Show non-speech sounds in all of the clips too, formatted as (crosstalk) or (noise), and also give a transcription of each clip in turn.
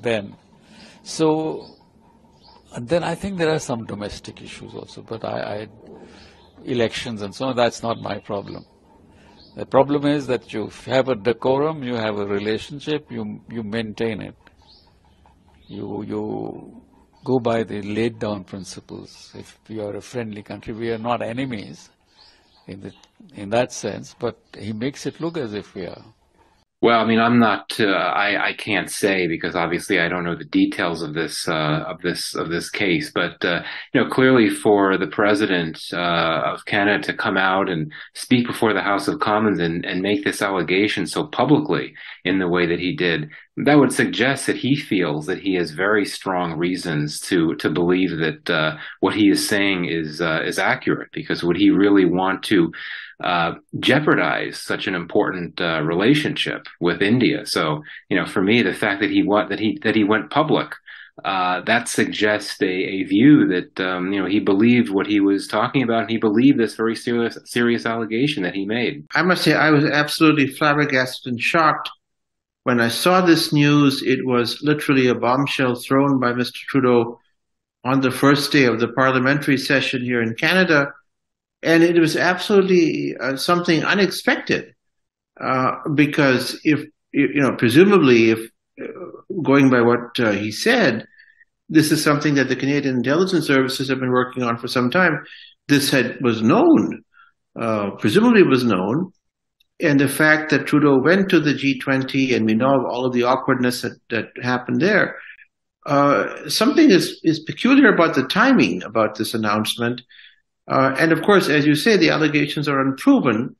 them. So, then I think there are some domestic issues also, but I, I elections and so on, that's not my problem. The problem is that you have a decorum, you have a relationship, you, you maintain it. You, you go by the laid down principles. If we are a friendly country, we are not enemies in, the, in that sense, but he makes it look as if we are. Well, I mean, I'm not. Uh, I I can't say because obviously I don't know the details of this uh, of this of this case. But uh, you know, clearly for the president uh, of Canada to come out and speak before the House of Commons and and make this allegation so publicly in the way that he did, that would suggest that he feels that he has very strong reasons to to believe that uh, what he is saying is uh, is accurate. Because would he really want to? uh, jeopardize such an important uh, relationship with India. So, you know, for me, the fact that he went, that he that he went public uh, that suggests a, a view that um, you know he believed what he was talking about, and he believed this very serious serious allegation that he made. I must say, I was absolutely flabbergasted and shocked when I saw this news. It was literally a bombshell thrown by Mr. Trudeau on the first day of the parliamentary session here in Canada and it was absolutely uh, something unexpected uh, because if you know presumably if uh, going by what uh, he said this is something that the canadian intelligence services have been working on for some time this had was known uh, presumably was known and the fact that trudeau went to the g20 and we know of all of the awkwardness that, that happened there uh, something is, is peculiar about the timing about this announcement uh, and of course, as you say, the allegations are unproven,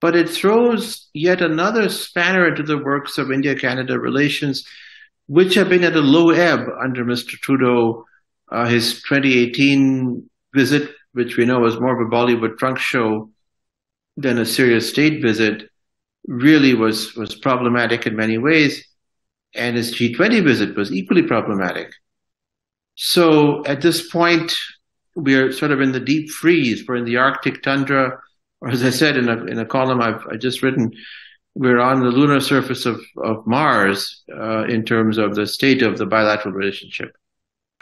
but it throws yet another spanner into the works of India Canada relations, which have been at a low ebb under Mr. Trudeau. Uh, his 2018 visit, which we know was more of a Bollywood trunk show than a serious state visit, really was, was problematic in many ways. And his G20 visit was equally problematic. So at this point, we're sort of in the deep freeze. We're in the Arctic tundra, or as I said in a in a column I've I just written, we're on the lunar surface of of Mars uh, in terms of the state of the bilateral relationship.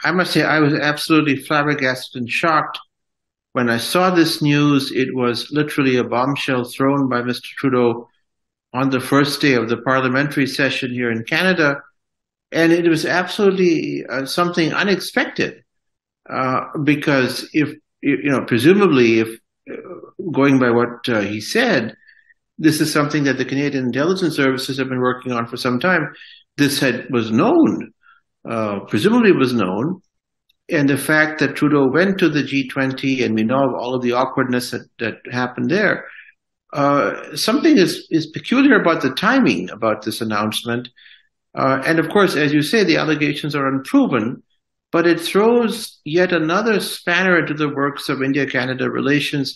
I must say I was absolutely flabbergasted and shocked when I saw this news. It was literally a bombshell thrown by Mr. Trudeau on the first day of the parliamentary session here in Canada, and it was absolutely uh, something unexpected. Uh, because if you know, presumably, if uh, going by what uh, he said, this is something that the Canadian intelligence services have been working on for some time. This had was known, uh, presumably was known, and the fact that Trudeau went to the G20, and we know of all of the awkwardness that, that happened there. Uh, something is, is peculiar about the timing about this announcement. Uh, and of course, as you say, the allegations are unproven but it throws yet another spanner into the works of India Canada relations,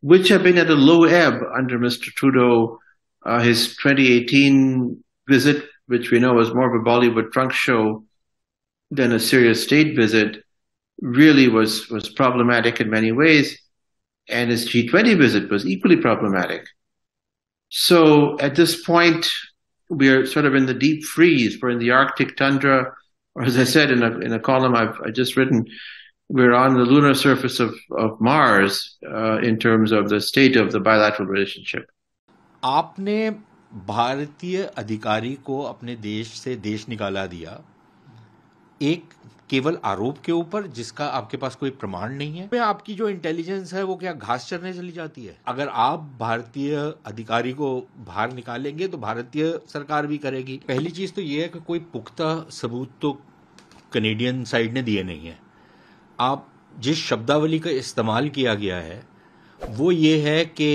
which have been at a low ebb under Mr. Trudeau. Uh, his 2018 visit, which we know was more of a Bollywood trunk show than a serious state visit, really was, was problematic in many ways. And his G20 visit was equally problematic. So at this point, we're sort of in the deep freeze. We're in the Arctic tundra or as I said in a in a column I've I just written, we're on the lunar surface of of Mars uh, in terms of the state of the bilateral relationship. आपने भारतीय अधिकारी को अपने देश से देश निकाला दिया एक केवल आरोप के ऊपर जिसका आपके पास कोई प्रमाण नहीं है आपकी जो इंटेलिजेंस है वो क्या घास चरने चली जाती है अगर आप भारतीय अधिकारी को बाहर निकालेंगे तो भारतीय सरकार भी करेगी पहली चीज तो ये है कि कोई पुख्ता सबूत तो कनेडियन साइड ने दिए नहीं है आप जिस शब्दावली का इस्तेमाल किया गया है वो ये है कि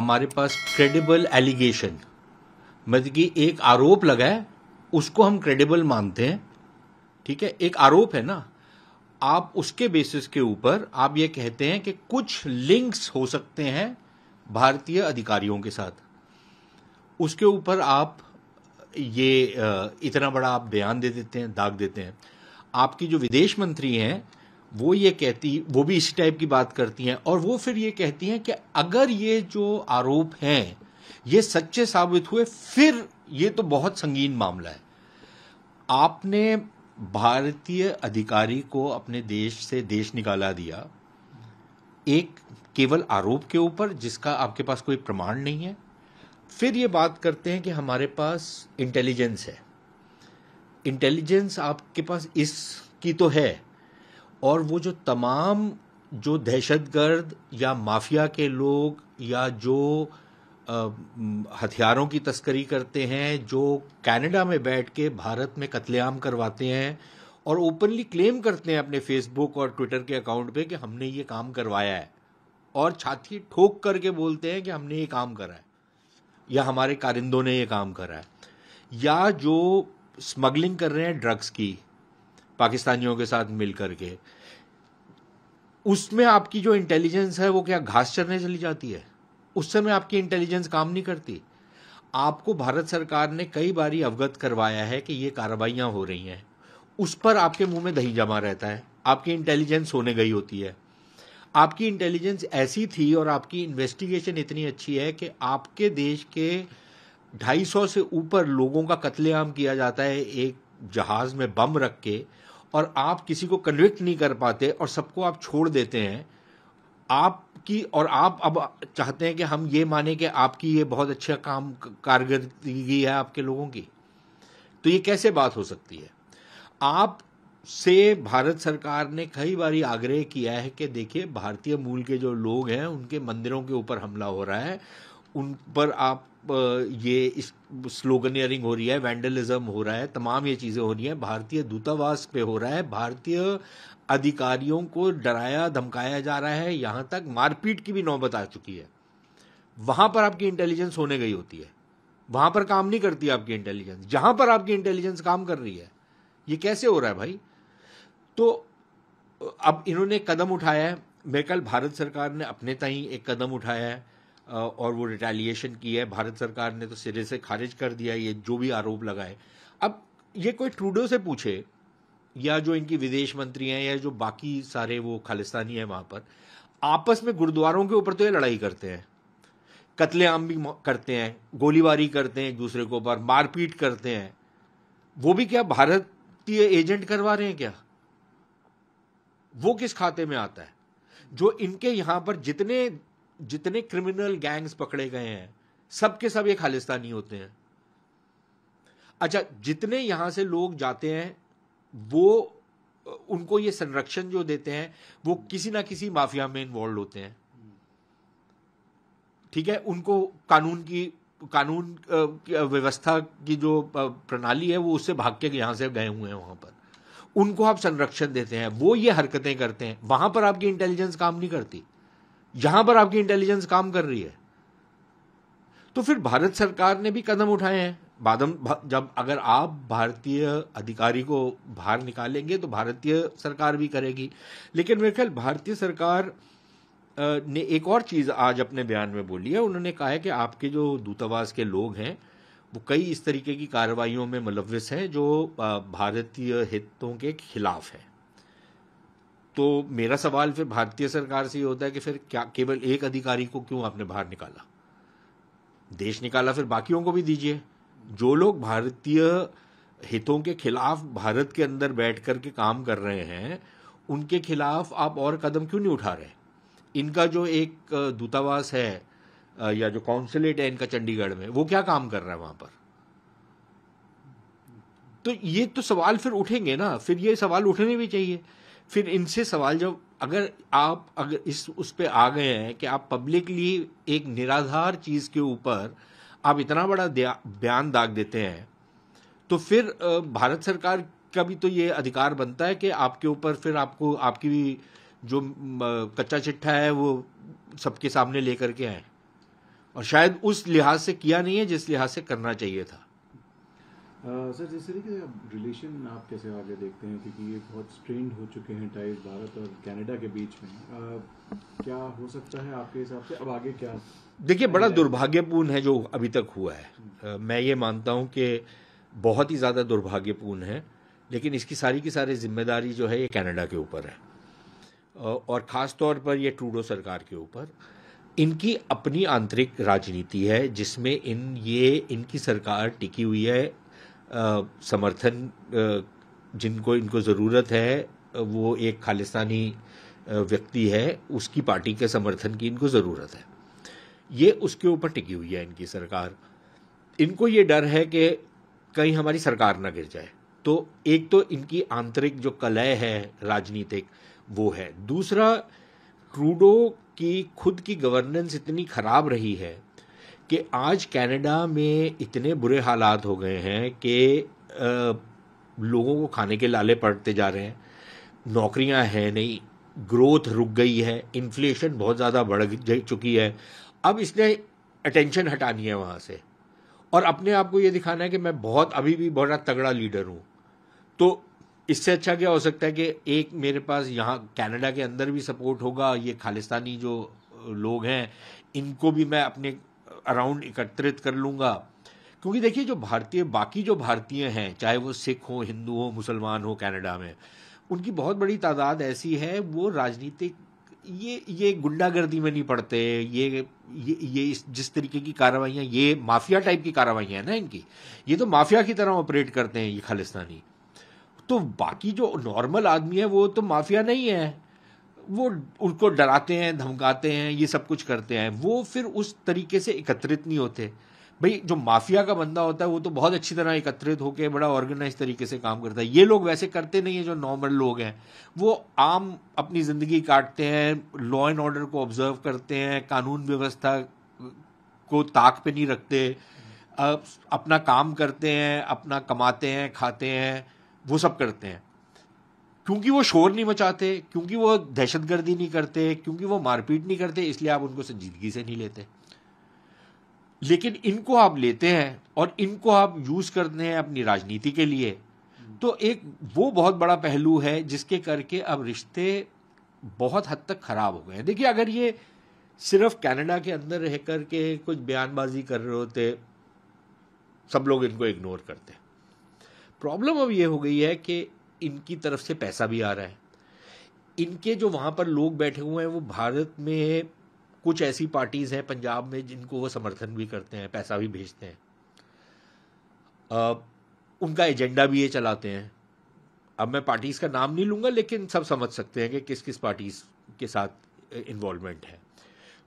हमारे पास क्रेडिबल एलिगेशन मतलब कि एक आरोप लगा है उसको हम क्रेडिबल मानते हैं ठीक है एक आरोप है ना आप उसके बेसिस के ऊपर आप ये कहते हैं कि कुछ लिंक्स हो सकते हैं भारतीय अधिकारियों के साथ उसके ऊपर आप ये इतना बड़ा आप बयान दे देते हैं दाग देते हैं आपकी जो विदेश मंत्री हैं वो ये कहती वो भी इसी टाइप की बात करती हैं और वो फिर ये कहती हैं कि अगर ये जो आरोप हैं ये सच्चे साबित हुए फिर ये तो बहुत संगीन मामला है आपने भारतीय अधिकारी को अपने देश से देश निकाला दिया एक केवल आरोप के ऊपर जिसका आपके पास कोई प्रमाण नहीं है फिर ये बात करते हैं कि हमारे पास इंटेलिजेंस है इंटेलिजेंस आपके पास इसकी तो है और वो जो तमाम जो दहशतगर्द या माफिया के लोग या जो हथियारों की तस्करी करते हैं जो कनाडा में बैठ के भारत में कत्लेआम करवाते हैं और ओपनली क्लेम करते हैं अपने फेसबुक और ट्विटर के अकाउंट पे कि हमने ये काम करवाया है और छाती ठोक करके बोलते हैं कि हमने ये काम करा है या हमारे कारिंदों ने ये काम करा है या जो स्मगलिंग कर रहे हैं ड्रग्स की पाकिस्तानियों के साथ मिल करके उसमें आपकी जो इंटेलिजेंस है वो क्या घास चरने चली जाती है उस समय आपकी इंटेलिजेंस काम नहीं करती आपको भारत सरकार ने कई बार अवगत करवाया है कि ये कार्रवाइयां हो रही हैं उस पर आपके मुंह में दही जमा रहता है आपकी इंटेलिजेंस होने गई होती है आपकी इंटेलिजेंस ऐसी थी और आपकी इन्वेस्टिगेशन इतनी अच्छी है कि आपके देश के 250 से ऊपर लोगों का कत्लेआम किया जाता है एक जहाज़ में बम रख के और आप किसी को कन्विक्ट नहीं कर पाते और सबको आप छोड़ देते हैं आपकी और आप अब चाहते हैं कि हम ये माने कि आपकी ये बहुत अच्छा काम कारगरदगी है आपके लोगों की तो ये कैसे बात हो सकती है आप से भारत सरकार ने कई बार आग्रह किया है कि देखिए भारतीय मूल के जो लोग हैं उनके मंदिरों के ऊपर हमला हो रहा है उन पर आप ये इस स्लोगनियरिंग हो रही है वैंडलिज्म हो रहा है तमाम ये चीज़ें हो रही हैं भारतीय दूतावास पे हो रहा है भारतीय अधिकारियों को डराया धमकाया जा रहा है यहां तक मारपीट की भी नौबत आ चुकी है वहां पर आपकी इंटेलिजेंस होने गई होती है वहां पर काम नहीं करती आपकी इंटेलिजेंस जहां पर आपकी इंटेलिजेंस काम कर रही है ये कैसे हो रहा है भाई तो अब इन्होंने कदम उठाया है मेरे कल भारत सरकार ने अपने तई एक कदम उठाया है और वो रिटेलिएशन की है भारत सरकार ने तो सिरे से खारिज कर दिया ये जो भी आरोप लगाए अब ये कोई ट्रूडो से पूछे या जो इनकी विदेश मंत्री हैं या जो बाकी सारे वो खालिस्तानी हैं वहां पर आपस में गुरुद्वारों के ऊपर तो ये लड़ाई करते हैं कत्लेआम भी करते हैं गोलीबारी करते हैं एक दूसरे के ऊपर मारपीट करते हैं वो भी क्या भारतीय एजेंट करवा रहे हैं क्या वो किस खाते में आता है जो इनके यहां पर जितने जितने क्रिमिनल गैंग्स पकड़े गए हैं सबके सब ये खालिस्तानी होते हैं अच्छा जितने यहां से लोग जाते हैं वो उनको ये संरक्षण जो देते हैं वो किसी ना किसी माफिया में इन्वॉल्व होते हैं ठीक है उनको कानून की कानून व्यवस्था की जो प्रणाली है वो उससे भाग के यहां से गए हुए हैं वहां पर उनको आप संरक्षण देते हैं वो ये हरकतें करते हैं वहां पर आपकी इंटेलिजेंस काम नहीं करती यहां पर आपकी इंटेलिजेंस काम कर रही है तो फिर भारत सरकार ने भी कदम उठाए हैं बादम जब अगर आप भारतीय अधिकारी को बाहर निकालेंगे तो भारतीय सरकार भी करेगी लेकिन मेरे ख्याल भारतीय सरकार ने एक और चीज़ आज अपने बयान में बोली है उन्होंने कहा है कि आपके जो दूतावास के लोग हैं वो कई इस तरीके की कार्रवाइयों में मुलविस हैं जो भारतीय हितों के खिलाफ हैं तो मेरा सवाल फिर भारतीय सरकार से ये होता है कि फिर क्या केवल एक अधिकारी को क्यों आपने बाहर निकाला देश निकाला फिर बाकियों को भी दीजिए जो लोग भारतीय हितों के खिलाफ भारत के अंदर बैठ कर के काम कर रहे हैं उनके खिलाफ आप और कदम क्यों नहीं उठा रहे इनका जो एक दूतावास है या जो कॉन्सुलेट है इनका चंडीगढ़ में वो क्या काम कर रहा है वहां पर तो ये तो सवाल फिर उठेंगे ना फिर ये सवाल उठने भी चाहिए फिर इनसे सवाल जब अगर आप अगर इस उस पर आ गए हैं कि आप पब्लिकली एक निराधार चीज़ के ऊपर आप इतना बड़ा बयान दाग देते हैं तो फिर भारत सरकार का भी तो ये अधिकार बनता है कि आपके ऊपर फिर आपको आपकी भी जो कच्चा चिट्ठा है वो सबके सामने लेकर के आए और शायद उस लिहाज से किया नहीं है जिस लिहाज से करना चाहिए था सर जिस तरीके से रिलेशन आप कैसे आगे देखते हैं क्योंकि ये बहुत स्ट्रेंड हो चुके हैं टाइज भारत और कनाडा के बीच में आ, क्या हो सकता है आपके हिसाब से अब आगे क्या देखिए बड़ा हम्म। दुर्भाग्यपूर्ण है जो अभी तक हुआ है मैं ये मानता हूँ कि बहुत ही ज़्यादा दुर्भाग्यपूर्ण है लेकिन इसकी सारी की सारी जिम्मेदारी जो है ये कनाडा के ऊपर है और ख़ास तौर पर ये ट्रूडो सरकार के ऊपर इनकी अपनी आंतरिक राजनीति है जिसमें इन ये इनकी सरकार टिकी हुई है आ, समर्थन जिनको इनको ज़रूरत है वो एक खालिस्तानी व्यक्ति है उसकी पार्टी के समर्थन की इनको ज़रूरत है ये उसके ऊपर टिकी हुई है इनकी सरकार इनको ये डर है कि कहीं हमारी सरकार ना गिर जाए तो एक तो इनकी आंतरिक जो कलय है राजनीतिक वो है दूसरा ट्रूडो की खुद की गवर्नेंस इतनी खराब रही है कि आज कनाडा में इतने बुरे हालात हो गए हैं कि लोगों को खाने के लाले पड़ते जा रहे हैं नौकरियां हैं नहीं ग्रोथ रुक गई है इन्फ्लेशन बहुत ज़्यादा बढ़ चुकी है अब इसने अटेंशन हटानी है वहां से और अपने आप को ये दिखाना है कि मैं बहुत अभी भी बहुत तगड़ा लीडर हूं तो इससे अच्छा क्या हो सकता है कि एक मेरे पास यहाँ कनाडा के अंदर भी सपोर्ट होगा ये खालिस्तानी जो लोग हैं इनको भी मैं अपने अराउंड एकत्रित कर लूँगा क्योंकि देखिए जो भारतीय बाकी जो भारतीय हैं चाहे वो सिख हो हिंदू हो मुसलमान हो कनाडा में उनकी बहुत बड़ी तादाद ऐसी है वो राजनीतिक ये ये गुंडागर्दी में नहीं पड़ते ये ये ये इस जिस तरीके की कार्रवाइयाँ ये माफिया टाइप की कार्रवाइयाँ हैं ना इनकी ये तो माफिया की तरह ऑपरेट करते हैं ये खालिस्तानी तो बाकी जो नॉर्मल आदमी है वो तो माफिया नहीं है वो उनको डराते हैं धमकाते हैं ये सब कुछ करते हैं वो फिर उस तरीके से एकत्रित नहीं होते भाई जो माफिया का बंदा होता है वो तो बहुत अच्छी तरह एकत्रित होकर बड़ा ऑर्गेनाइज तरीके से काम करता है ये लोग वैसे करते नहीं है जो नॉर्मल लोग हैं वो आम अपनी ज़िंदगी काटते हैं लॉ एंड ऑर्डर को ऑब्जर्व करते हैं कानून व्यवस्था को ताक पे नहीं रखते अपना काम करते हैं अपना कमाते हैं खाते हैं वो सब करते हैं क्योंकि वो शोर नहीं मचाते क्योंकि वो दहशतगर्दी नहीं करते क्योंकि वो मारपीट नहीं करते इसलिए आप उनको संजीदगी से नहीं लेते लेकिन इनको आप लेते हैं और इनको आप यूज करते हैं अपनी राजनीति के लिए तो एक वो बहुत बड़ा पहलू है जिसके करके अब रिश्ते बहुत हद तक खराब हो गए हैं देखिए अगर ये सिर्फ कनाडा के अंदर रह कर के कुछ बयानबाजी कर रहे होते सब लोग इनको इग्नोर करते प्रॉब्लम अब ये हो गई है कि इनकी तरफ से पैसा भी आ रहा है इनके जो वहाँ पर लोग बैठे हुए हैं वो भारत में कुछ ऐसी पार्टीज़ हैं पंजाब में जिनको वो समर्थन भी करते हैं पैसा भी भेजते हैं उनका एजेंडा भी ये चलाते हैं अब मैं पार्टीज़ का नाम नहीं लूंगा लेकिन सब समझ सकते हैं कि किस किस पार्टीज़ के साथ इन्वॉल्वमेंट है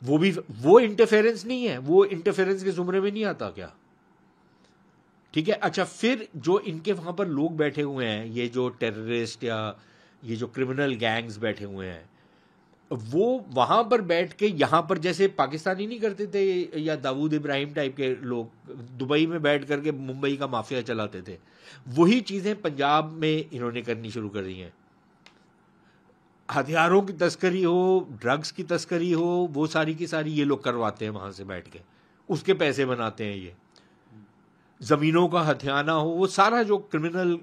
वो भी वो इंटरफेरेंस नहीं है वो इंटरफेरेंस के जुमरे में नहीं आता क्या ठीक है अच्छा फिर जो इनके वहां पर लोग बैठे हुए हैं ये जो टेररिस्ट या ये जो क्रिमिनल गैंग्स बैठे हुए हैं वो वहां पर बैठ के यहां पर जैसे पाकिस्तानी नहीं करते थे या दाऊद इब्राहिम टाइप के लोग दुबई में बैठ करके मुंबई का माफिया चलाते थे वही चीज़ें पंजाब में इन्होंने करनी शुरू कर दी हैं हथियारों की तस्करी हो ड्रग्स की तस्करी हो वो सारी की सारी ये लोग करवाते हैं वहां से बैठ के उसके पैसे बनाते हैं ये ज़मीनों का हथियाना हो वो सारा जो क्रिमिनल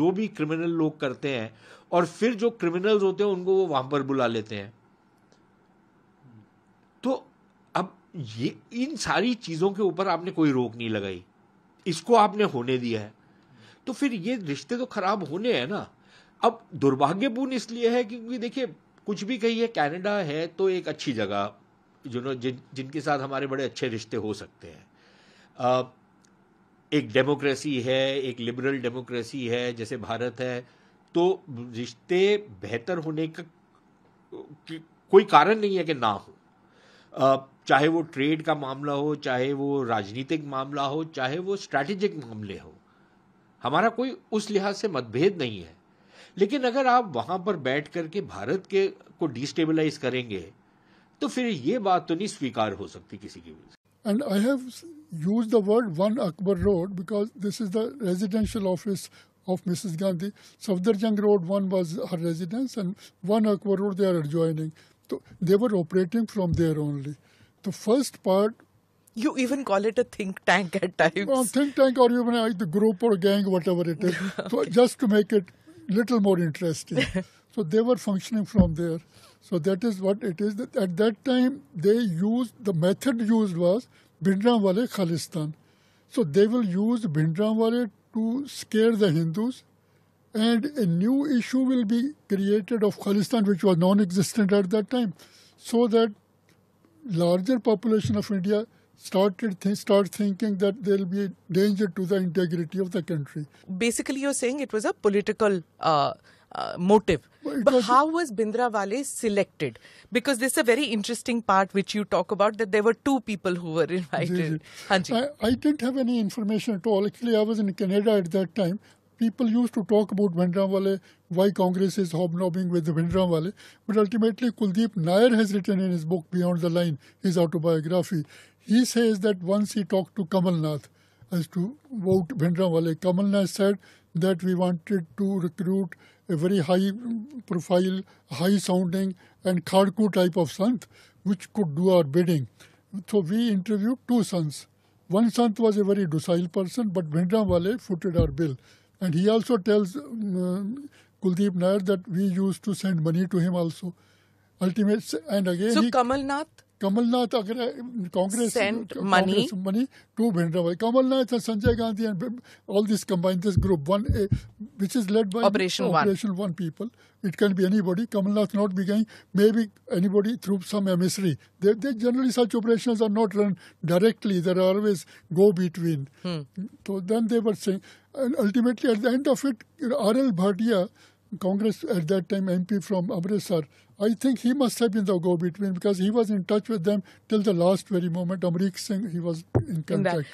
जो भी क्रिमिनल लोग करते हैं और फिर जो क्रिमिनल्स होते हैं उनको वो वहां पर बुला लेते हैं तो अब ये इन सारी चीज़ों के ऊपर आपने कोई रोक नहीं लगाई इसको आपने होने दिया है तो फिर ये रिश्ते तो खराब होने हैं ना अब दुर्भाग्यपूर्ण इसलिए है क्योंकि देखिए कुछ भी कही है कैनेडा है तो एक अच्छी जगह जो नो जिन जिनके साथ हमारे बड़े अच्छे रिश्ते हो सकते हैं एक डेमोक्रेसी है एक लिबरल डेमोक्रेसी है जैसे भारत है तो रिश्ते बेहतर होने का कोई कारण नहीं है कि ना हो चाहे वो ट्रेड का मामला हो चाहे वो राजनीतिक मामला हो चाहे वो स्ट्रैटेजिक मामले हो हमारा कोई उस लिहाज से मतभेद नहीं है लेकिन अगर आप वहां पर बैठ करके भारत के को डिस्टेबलाइज करेंगे तो फिर ये बात तो नहीं स्वीकार हो सकती किसी की वजह and I have use the word one Akbar road because this is the residential office of Mrs Gandhi Safdarjung road one was her residence and one Akbar road they are adjoining So they were operating from there only. The first part. You even call it a think tank at times. Well, think tank or even like the group or gang, whatever it is. (laughs) okay. so just to make it little more interesting. (laughs) so they were functioning from there. So that is what it is. At that time, they used, the method used was Bindranwale Khalistan. So they will use Bindranwale to scare the Hindus and a new issue will be created of Khalistan, which was non-existent at that time, so that larger population of India started th- start thinking that there will be danger to the integrity of the country. Basically, you're saying it was a political uh, uh, motive. But, but was, how was Bindrawale selected? Because this is a very interesting part which you talk about that there were two people who were invited. I, I, didn't have any information at all. Actually, I was in Canada at that time people used to talk about Bhindranwale, why Congress is hobnobbing with Bhindranwale. But ultimately, Kuldeep Nair has written in his book Beyond the Line, his autobiography, he says that once he talked to Kamal Nath as to vote Bhindranwale, Kamal Nath said that we wanted to recruit a very high profile, high sounding, and Khadku type of Sant which could do our bidding. So we interviewed two sons. One sant was a very docile person, but Bhindranwale footed our bill. And he also tells um, Kuldeep Nair that we used to send money to him also. Ultimately, and again. So he, Kamal Nath Kamalnath Congress sent Congress money. money to Bhindrawai. Kamalnath and Sanjay Gandhi and all this combined this group one, eh, which is led by Operation, Operation One, one people. It can be anybody. Kamalnath not beginning. maybe anybody through some emissary. They, they generally such operations are not run directly. There are always go between. Hmm. So then they were saying, and ultimately at the end of it, R.L. Bhatia, Congress at that time MP from Amritsar, I think he must have been the go-between because he was in touch with them till the last very moment. Amrik Singh, he was in contact.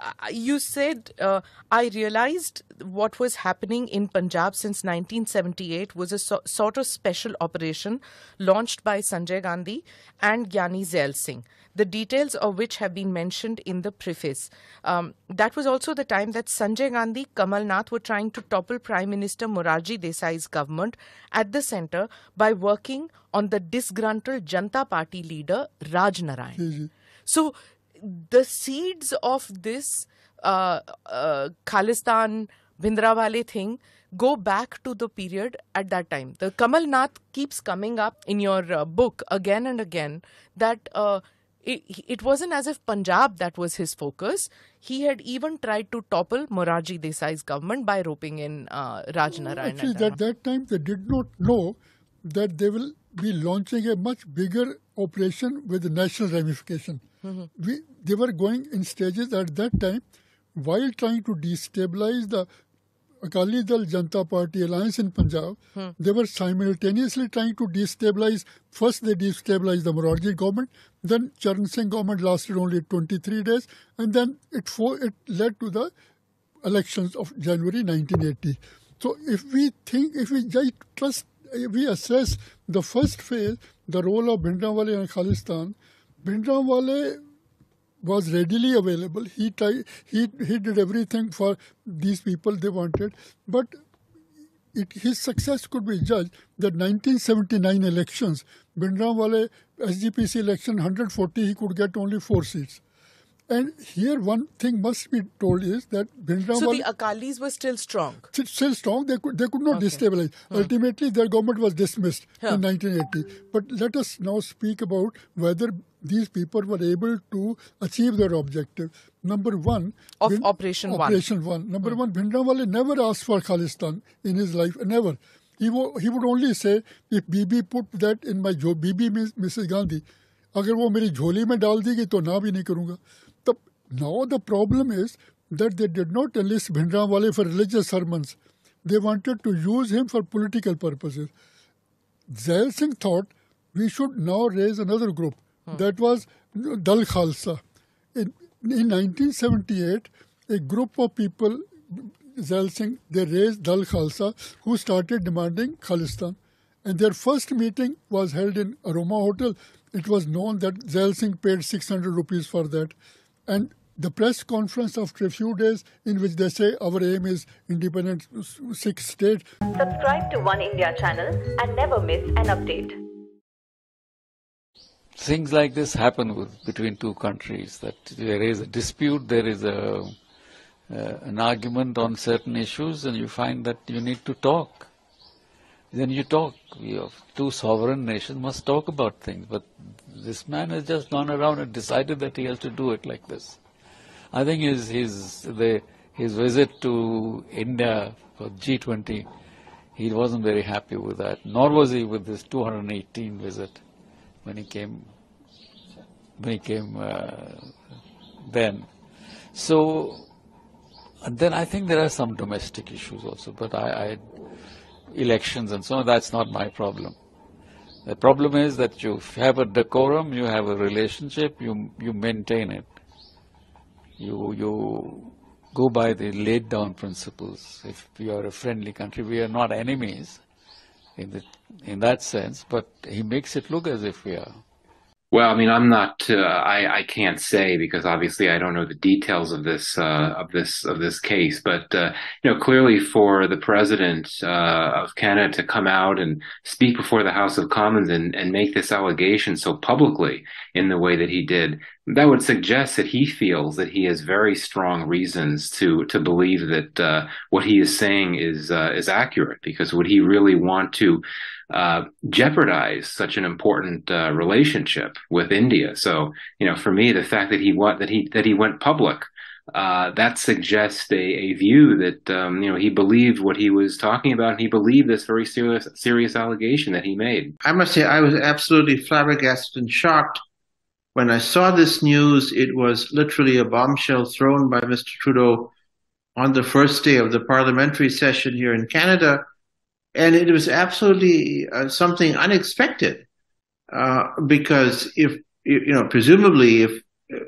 Uh, you said, uh, I realized what was happening in Punjab since 1978 was a so sort of special operation launched by Sanjay Gandhi and Gyani Zail Singh the details of which have been mentioned in the preface. Um, that was also the time that Sanjay Gandhi, Kamal Nath were trying to topple Prime Minister Morarji Desai's government at the centre by working on the disgruntled Janta Party leader Raj Narayan. Mm-hmm. So the seeds of this uh, uh, Khalistan thing go back to the period at that time. The Kamal Nath keeps coming up in your uh, book again and again that uh, it, wasn't as if Punjab that was his focus. He had even tried to topple Morarji Desai's government by roping in uh, Actually, at that time, they did not know that they will be launching a much bigger operation with national ramification. Mm-hmm. We, they were going in stages at that time while trying to destabilize the Akali Dal Janta Party alliance in Punjab, hmm. they were simultaneously trying to destabilize. First, they destabilized the Morarji government. Then, Charan Singh government lasted only 23 days, and then it fo- it led to the elections of January 1980. So, if we think, if we just trust, we assess the first phase, the role of Bhindranwale and Khalistan, Bhindranwale was readily available. He tried, he he did everything for these people they wanted, but it, his success could be judged that 1979 elections, Bindramwale SGPC election 140 he could get only four seats. And here, one thing must be told is that Bhindrawal. So the Akalis were still strong. Still strong. They could they could not okay. destabilize. Hmm. Ultimately, their government was dismissed huh. in 1980. But let us now speak about whether these people were able to achieve their objective. Number one of Bin, Operation, Operation One. One. Number hmm. one, Bhindrawal never asked for Khalistan in his life. Never. He, wo- he would only say, if Bibi put that in my job. Bibi means Mrs. Gandhi, अगर वो मेरी झोली में डाल दी तो ना भी नहीं करूँगा now the problem is that they did not enlist Bhindranwale for religious sermons. They wanted to use him for political purposes. Zail Singh thought we should now raise another group. Hmm. That was Dal Khalsa. In, in 1978, a group of people, Zail Singh, they raised Dal Khalsa, who started demanding Khalistan. And their first meeting was held in Aroma Hotel. It was known that Zail Singh paid 600 rupees for that. And the press conference after a few days in which they say our aim is independent six state. Subscribe to One India channel and never miss an update. Things like this happen with, between two countries that there is a dispute, there is a, uh, an argument on certain issues and you find that you need to talk. Then you talk. two sovereign nations must talk about things. But this man has just gone around and decided that he has to do it like this. I think his, his, the, his visit to India for G20, he wasn't very happy with that, nor was he with this 218 visit when he came, when he came uh, then. So, then I think there are some domestic issues also, but I, I elections and so on, that's not my problem. The problem is that you have a decorum, you have a relationship, you, you maintain it you, you go by the laid down principles. If you are a friendly country, we are not enemies in, the, in that sense, but he makes it look as if we are. Well, I mean, I'm not. Uh, I I can't say because obviously I don't know the details of this uh, of this of this case. But uh, you know, clearly for the president uh, of Canada to come out and speak before the House of Commons and and make this allegation so publicly in the way that he did, that would suggest that he feels that he has very strong reasons to to believe that uh, what he is saying is uh, is accurate. Because would he really want to? uh, jeopardize such an important uh, relationship with India. So, you know, for me, the fact that he went, that he that he went public, uh, that suggests a, a view that um, you know he believed what he was talking about, and he believed this very serious serious allegation that he made. I must say, I was absolutely flabbergasted and shocked when I saw this news. It was literally a bombshell thrown by Mr. Trudeau on the first day of the parliamentary session here in Canada and it was absolutely uh, something unexpected uh, because if you know presumably if uh,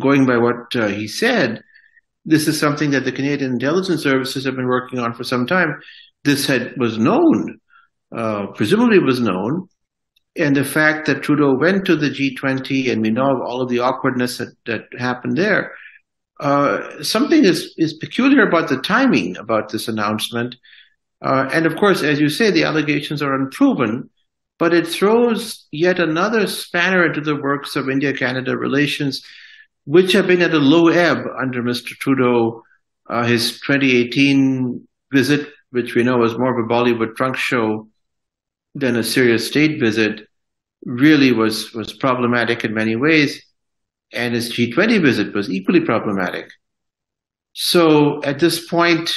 going by what uh, he said this is something that the canadian intelligence services have been working on for some time this had was known uh, presumably was known and the fact that trudeau went to the g20 and we know of all of the awkwardness that, that happened there uh, something is, is peculiar about the timing about this announcement uh, and of course, as you say, the allegations are unproven, but it throws yet another spanner into the works of India Canada relations, which have been at a low ebb under Mr. Trudeau. Uh, his 2018 visit, which we know was more of a Bollywood trunk show than a serious state visit, really was, was problematic in many ways. And his G20 visit was equally problematic. So at this point,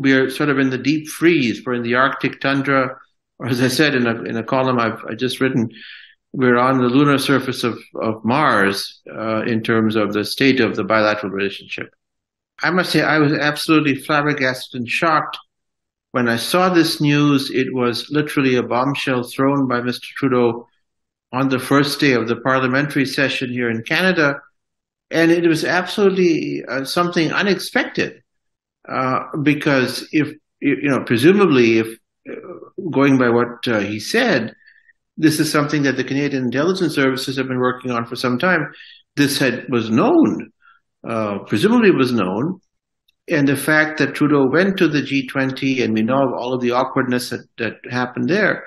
we are sort of in the deep freeze. We're in the Arctic tundra, or as I said in a in a column I've I just written, we're on the lunar surface of of Mars uh, in terms of the state of the bilateral relationship. I must say I was absolutely flabbergasted and shocked when I saw this news. It was literally a bombshell thrown by Mr. Trudeau on the first day of the parliamentary session here in Canada, and it was absolutely uh, something unexpected uh, because if you know, presumably, if uh, going by what uh, he said, this is something that the Canadian intelligence services have been working on for some time. This had was known, uh, presumably was known, and the fact that Trudeau went to the G20 and we know of all of the awkwardness that, that happened there.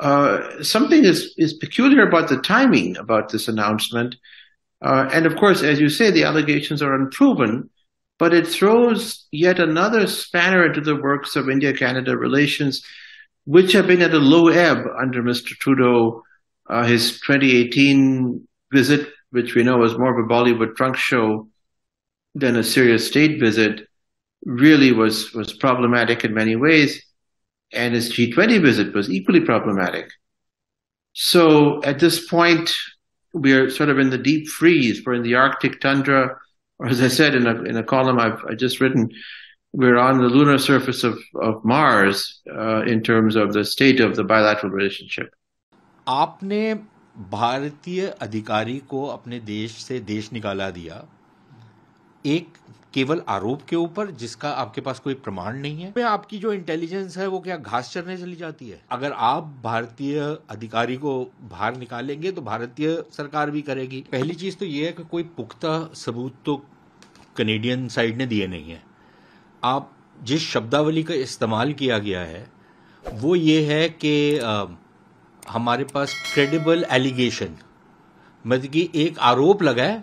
Uh, something is, is peculiar about the timing about this announcement. Uh, and of course, as you say, the allegations are unproven but it throws yet another spanner into the works of India Canada relations, which have been at a low ebb under Mr. Trudeau. Uh, his 2018 visit, which we know was more of a Bollywood trunk show than a serious state visit, really was, was problematic in many ways. And his G20 visit was equally problematic. So at this point, we are sort of in the deep freeze. We're in the Arctic tundra or as I said in a in a column I've I just written, we're on the lunar surface of of Mars uh, in terms of the state of the bilateral relationship. आपने भारतीय अधिकारी को अपने देश से देश निकाला दिया एक केवल आरोप के ऊपर जिसका आपके पास कोई प्रमाण नहीं है मैं आपकी जो इंटेलिजेंस है वो क्या घास चरने चली जाती है अगर आप भारतीय अधिकारी को बाहर निकालेंगे तो भारतीय सरकार भी करेगी पहली चीज तो ये है कि कोई पुख्ता सबूत तो कनेडियन साइड ने दिए नहीं है आप जिस शब्दावली का इस्तेमाल किया गया है वो ये है कि हमारे पास क्रेडिबल एलिगेशन मतलब कि एक आरोप लगा है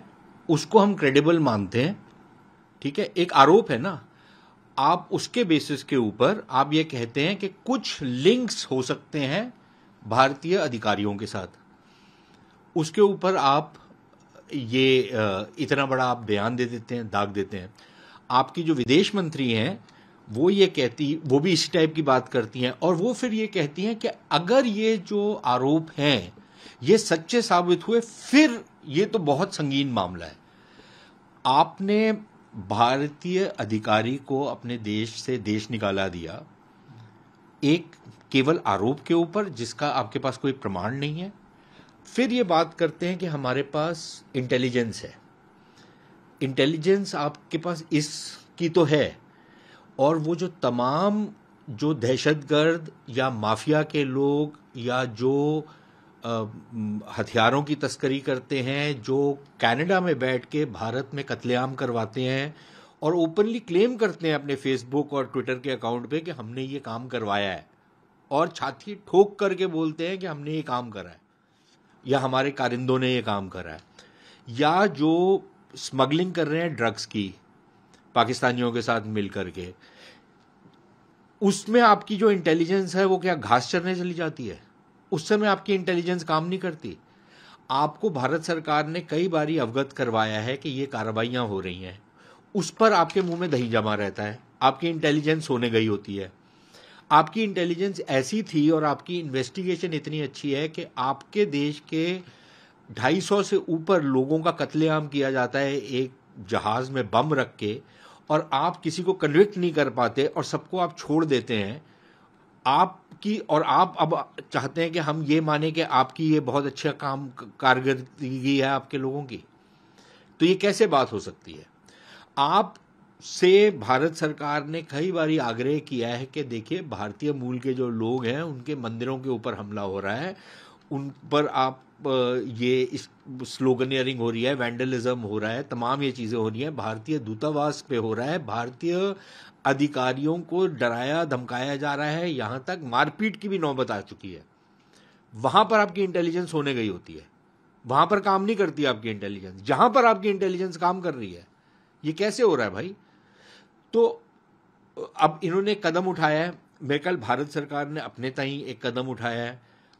उसको हम क्रेडिबल मानते हैं ठीक है एक आरोप है ना आप उसके बेसिस के ऊपर आप ये कहते हैं कि कुछ लिंक्स हो सकते हैं भारतीय अधिकारियों के साथ उसके ऊपर आप ये इतना बड़ा आप बयान दे देते हैं दाग देते हैं आपकी जो विदेश मंत्री हैं वो ये कहती वो भी इसी टाइप की बात करती हैं और वो फिर ये कहती हैं कि अगर ये जो आरोप हैं ये सच्चे साबित हुए फिर ये तो बहुत संगीन मामला है आपने भारतीय अधिकारी को अपने देश से देश निकाला दिया एक केवल आरोप के ऊपर जिसका आपके पास कोई प्रमाण नहीं है फिर ये बात करते हैं कि हमारे पास इंटेलिजेंस है इंटेलिजेंस आपके पास इसकी तो है और वो जो तमाम जो दहशतगर्द या माफिया के लोग या जो हथियारों की तस्करी करते हैं जो कनाडा में बैठ के भारत में कत्लेआम करवाते हैं और ओपनली क्लेम करते हैं अपने फेसबुक और ट्विटर के अकाउंट पे कि हमने ये काम करवाया है और छाती ठोक करके बोलते हैं कि हमने ये काम करा है या हमारे कारिंदों ने ये काम करा है या जो स्मगलिंग कर रहे हैं ड्रग्स की पाकिस्तानियों के साथ मिल करके उसमें आपकी जो इंटेलिजेंस है वो क्या घास चरने चली जाती है उस समय आपकी इंटेलिजेंस काम नहीं करती आपको भारत सरकार ने कई बारी अवगत करवाया है कि ये कार्रवाइयां हो रही हैं उस पर आपके मुंह में दही जमा रहता है आपकी इंटेलिजेंस होने गई होती है आपकी इंटेलिजेंस ऐसी थी और आपकी इन्वेस्टिगेशन इतनी अच्छी है कि आपके देश के 250 से ऊपर लोगों का कत्लेआम किया जाता है एक जहाज़ में बम रख के और आप किसी को कन्विक्ट नहीं कर पाते और सबको आप छोड़ देते हैं आपकी और आप अब चाहते हैं कि हम ये माने कि आपकी ये बहुत अच्छा काम कारगरदगी है आपके लोगों की तो ये कैसे बात हो सकती है आप से भारत सरकार ने कई बार आग्रह किया है कि देखिए भारतीय मूल के जो लोग हैं उनके मंदिरों के ऊपर हमला हो रहा है उन पर आप ये इस स्लोगनियरिंग हो रही है वैंडलिज्म हो रहा है तमाम ये चीज़ें हो रही हैं भारतीय दूतावास पे हो रहा है भारतीय अधिकारियों को डराया धमकाया जा रहा है यहाँ तक मारपीट की भी नौबत आ चुकी है वहाँ पर आपकी इंटेलिजेंस होने गई होती है वहाँ पर काम नहीं करती आपकी इंटेलिजेंस जहाँ पर आपकी इंटेलिजेंस काम कर रही है ये कैसे हो रहा है भाई तो अब इन्होंने कदम उठाया है मेरे कल भारत सरकार ने अपने तय एक कदम उठाया है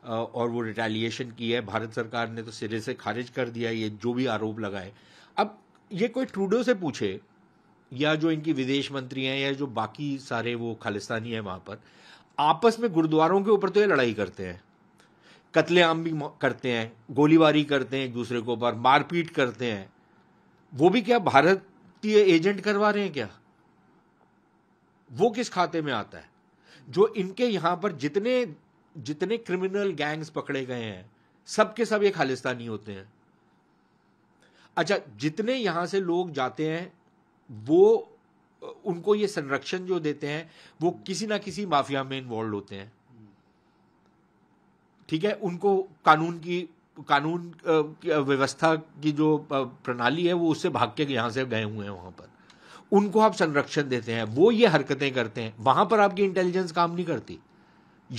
और वो रिटेलिएशन की है भारत सरकार ने तो सिरे से खारिज कर दिया ये जो भी आरोप लगाए अब ये कोई ट्रूडो से पूछे या जो इनकी विदेश मंत्री हैं या जो बाकी सारे वो खालिस्तानी हैं वहाँ पर आपस में गुरुद्वारों के ऊपर तो ये लड़ाई करते हैं कत्लेआम भी करते हैं गोलीबारी करते हैं एक दूसरे के ऊपर मारपीट करते हैं वो भी क्या भारतीय एजेंट करवा रहे हैं क्या वो किस खाते में आता है जो इनके यहां पर जितने जितने क्रिमिनल गैंग्स पकड़े गए हैं सब के सब ये खालिस्तानी होते हैं अच्छा जितने यहां से लोग जाते हैं वो उनको ये संरक्षण जो देते हैं वो किसी ना किसी माफिया में इन्वॉल्व होते हैं ठीक है उनको कानून की कानून व्यवस्था की जो प्रणाली है वो उससे भाग के यहां से गए हुए हैं वहां पर उनको आप संरक्षण देते हैं वो ये हरकतें करते हैं वहां पर आपकी इंटेलिजेंस काम नहीं करती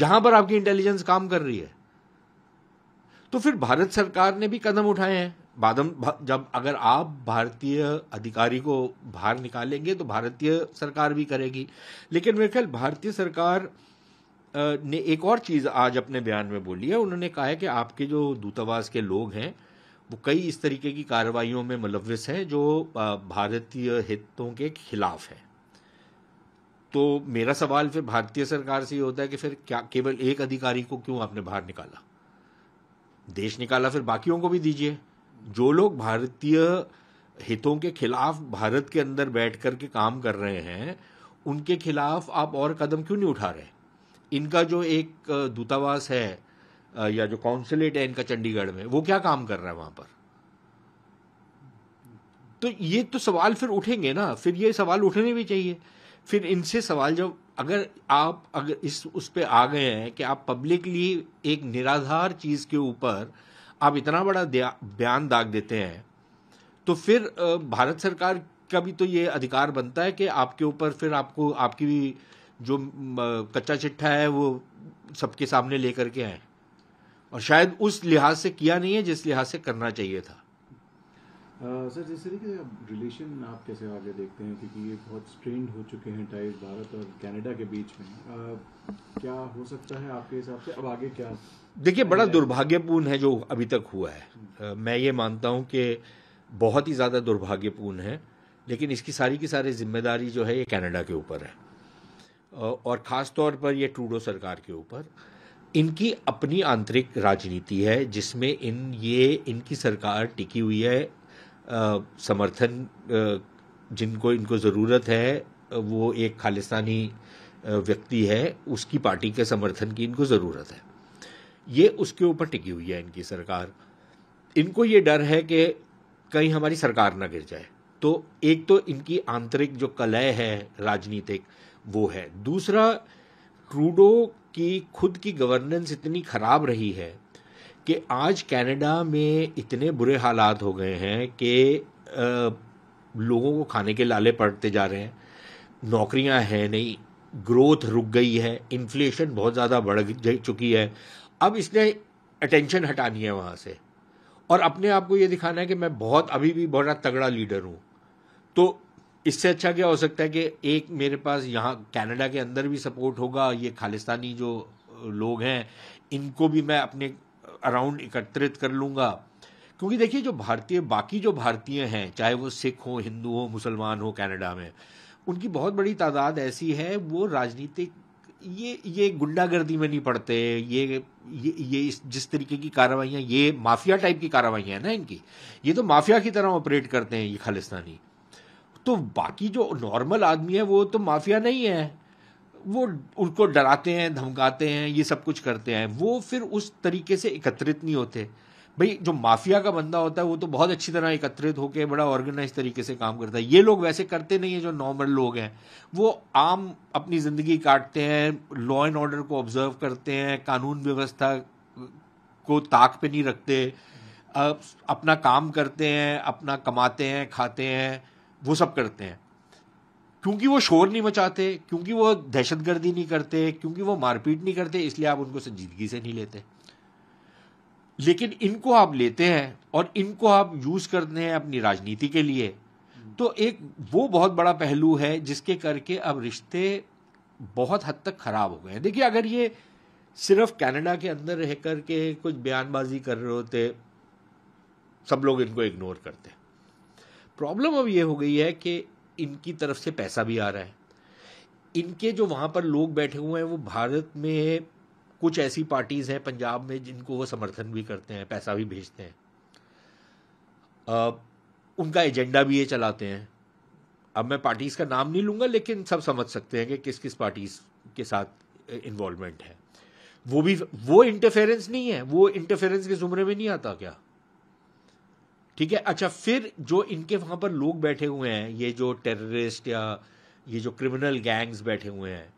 यहां पर आपकी इंटेलिजेंस काम कर रही है तो फिर भारत सरकार ने भी कदम उठाए हैं बादम जब अगर आप भारतीय अधिकारी को बाहर निकालेंगे तो भारतीय सरकार भी करेगी लेकिन मेरे ख्याल भारतीय सरकार ने एक और चीज़ आज अपने बयान में बोली है उन्होंने कहा है कि आपके जो दूतावास के लोग हैं वो कई इस तरीके की कार्रवाइयों में मुलविस हैं जो भारतीय हितों के खिलाफ हैं तो मेरा सवाल फिर भारतीय सरकार से ये होता है कि फिर क्या केवल एक अधिकारी को क्यों आपने बाहर निकाला देश निकाला फिर बाकियों को भी दीजिए जो लोग भारतीय हितों के खिलाफ भारत के अंदर बैठ कर के काम कर रहे हैं उनके खिलाफ आप और कदम क्यों नहीं उठा रहे इनका जो एक दूतावास है या जो काउंसलेट है इनका चंडीगढ़ में वो क्या काम कर रहा है वहां पर तो ये तो सवाल फिर उठेंगे ना फिर ये सवाल उठने भी चाहिए फिर इनसे सवाल जब अगर आप अगर इस उस पर आ गए हैं कि आप पब्लिकली एक निराधार चीज़ के ऊपर आप इतना बड़ा बयान दाग देते हैं तो फिर भारत सरकार का भी तो ये अधिकार बनता है कि आपके ऊपर फिर आपको आपकी भी जो कच्चा चिट्ठा है वो सबके सामने लेकर के आए और शायद उस लिहाज से किया नहीं है जिस लिहाज से करना चाहिए था सर uh, जिस तरीके से आप रिलेशन आप कैसे आगे देखते हैं क्योंकि ये बहुत स्ट्रेंड हो चुके हैं टाइज भारत और कनाडा के बीच में uh, क्या हो सकता है आपके हिसाब से अब आगे क्या देखिए बड़ा दुर्भाग्यपूर्ण है जो अभी तक हुआ है uh, मैं ये मानता हूँ कि बहुत ही ज़्यादा दुर्भाग्यपूर्ण है लेकिन इसकी सारी की सारी जिम्मेदारी जो है ये कनाडा के ऊपर है और ख़ास तौर पर ये ट्रूडो सरकार के ऊपर इनकी अपनी आंतरिक राजनीति है जिसमें इन ये इनकी सरकार टिकी हुई है समर्थन जिनको इनको ज़रूरत है वो एक खालिस्तानी व्यक्ति है उसकी पार्टी के समर्थन की इनको ज़रूरत है ये उसके ऊपर टिकी हुई है इनकी सरकार इनको ये डर है कि कहीं हमारी सरकार ना गिर जाए तो एक तो इनकी आंतरिक जो कलय है राजनीतिक वो है दूसरा ट्रूडो की खुद की गवर्नेंस इतनी ख़राब रही है कि आज कनाडा में इतने बुरे हालात हो गए हैं कि लोगों को खाने के लाले पड़ते जा रहे हैं नौकरियां हैं नहीं ग्रोथ रुक गई है इन्फ्लेशन बहुत ज़्यादा बढ़ चुकी है अब इसने अटेंशन हटानी है वहाँ से और अपने आप को ये दिखाना है कि मैं बहुत अभी भी बड़ा तगड़ा लीडर हूँ तो इससे अच्छा क्या हो सकता है कि एक मेरे पास यहाँ कनाडा के अंदर भी सपोर्ट होगा ये खालिस्तानी जो लोग हैं इनको भी मैं अपने अराउंड एकत्रित कर लूंगा क्योंकि देखिए जो भारतीय बाकी जो भारतीय हैं चाहे वो सिख हो हिंदू हो मुसलमान हो कनाडा में उनकी बहुत बड़ी तादाद ऐसी है वो राजनीतिक ये ये गुंडागर्दी में नहीं पड़ते ये ये ये इस जिस तरीके की कार्रवाइयाँ ये माफिया टाइप की कार्रवाइयाँ हैं ना इनकी ये तो माफिया की तरह ऑपरेट करते हैं ये खालिस्तानी तो बाकी जो नॉर्मल आदमी है वो तो माफिया नहीं है वो उनको डराते हैं धमकाते हैं ये सब कुछ करते हैं वो फिर उस तरीके से एकत्रित नहीं होते भाई जो माफिया का बंदा होता है वो तो बहुत अच्छी तरह एकत्रित होकर बड़ा ऑर्गेनाइज तरीके से काम करता है ये लोग वैसे करते नहीं है जो नॉर्मल लोग हैं वो आम अपनी ज़िंदगी काटते हैं लॉ एंड ऑर्डर को ऑब्जर्व करते हैं कानून व्यवस्था को ताक पे नहीं रखते अपना काम करते हैं अपना कमाते हैं खाते हैं वो सब करते हैं क्योंकि वो शोर नहीं मचाते क्योंकि वो दहशतगर्दी नहीं करते क्योंकि वो मारपीट नहीं करते इसलिए आप उनको संजीदगी से नहीं लेते लेकिन इनको आप लेते हैं और इनको आप यूज करते हैं अपनी राजनीति के लिए तो एक वो बहुत बड़ा पहलू है जिसके करके अब रिश्ते बहुत हद तक खराब हो गए हैं देखिए अगर ये सिर्फ कनाडा के अंदर रह कर के कुछ बयानबाजी कर रहे होते सब लोग इनको इग्नोर करते प्रॉब्लम अब ये हो गई है कि इनकी तरफ से पैसा भी आ रहा है इनके जो वहाँ पर लोग बैठे हुए हैं वो भारत में कुछ ऐसी पार्टीज़ हैं पंजाब में जिनको वो समर्थन भी करते हैं पैसा भी भेजते हैं आ, उनका एजेंडा भी ये चलाते हैं अब मैं पार्टीज़ का नाम नहीं लूंगा लेकिन सब समझ सकते हैं कि किस किस पार्टीज़ के साथ इन्वॉल्वमेंट है वो भी वो इंटरफेरेंस नहीं है वो इंटरफेरेंस के ज़ुमरे में नहीं आता क्या ठीक है अच्छा फिर जो इनके वहां पर लोग बैठे हुए हैं ये जो टेररिस्ट या ये जो क्रिमिनल गैंग्स बैठे हुए हैं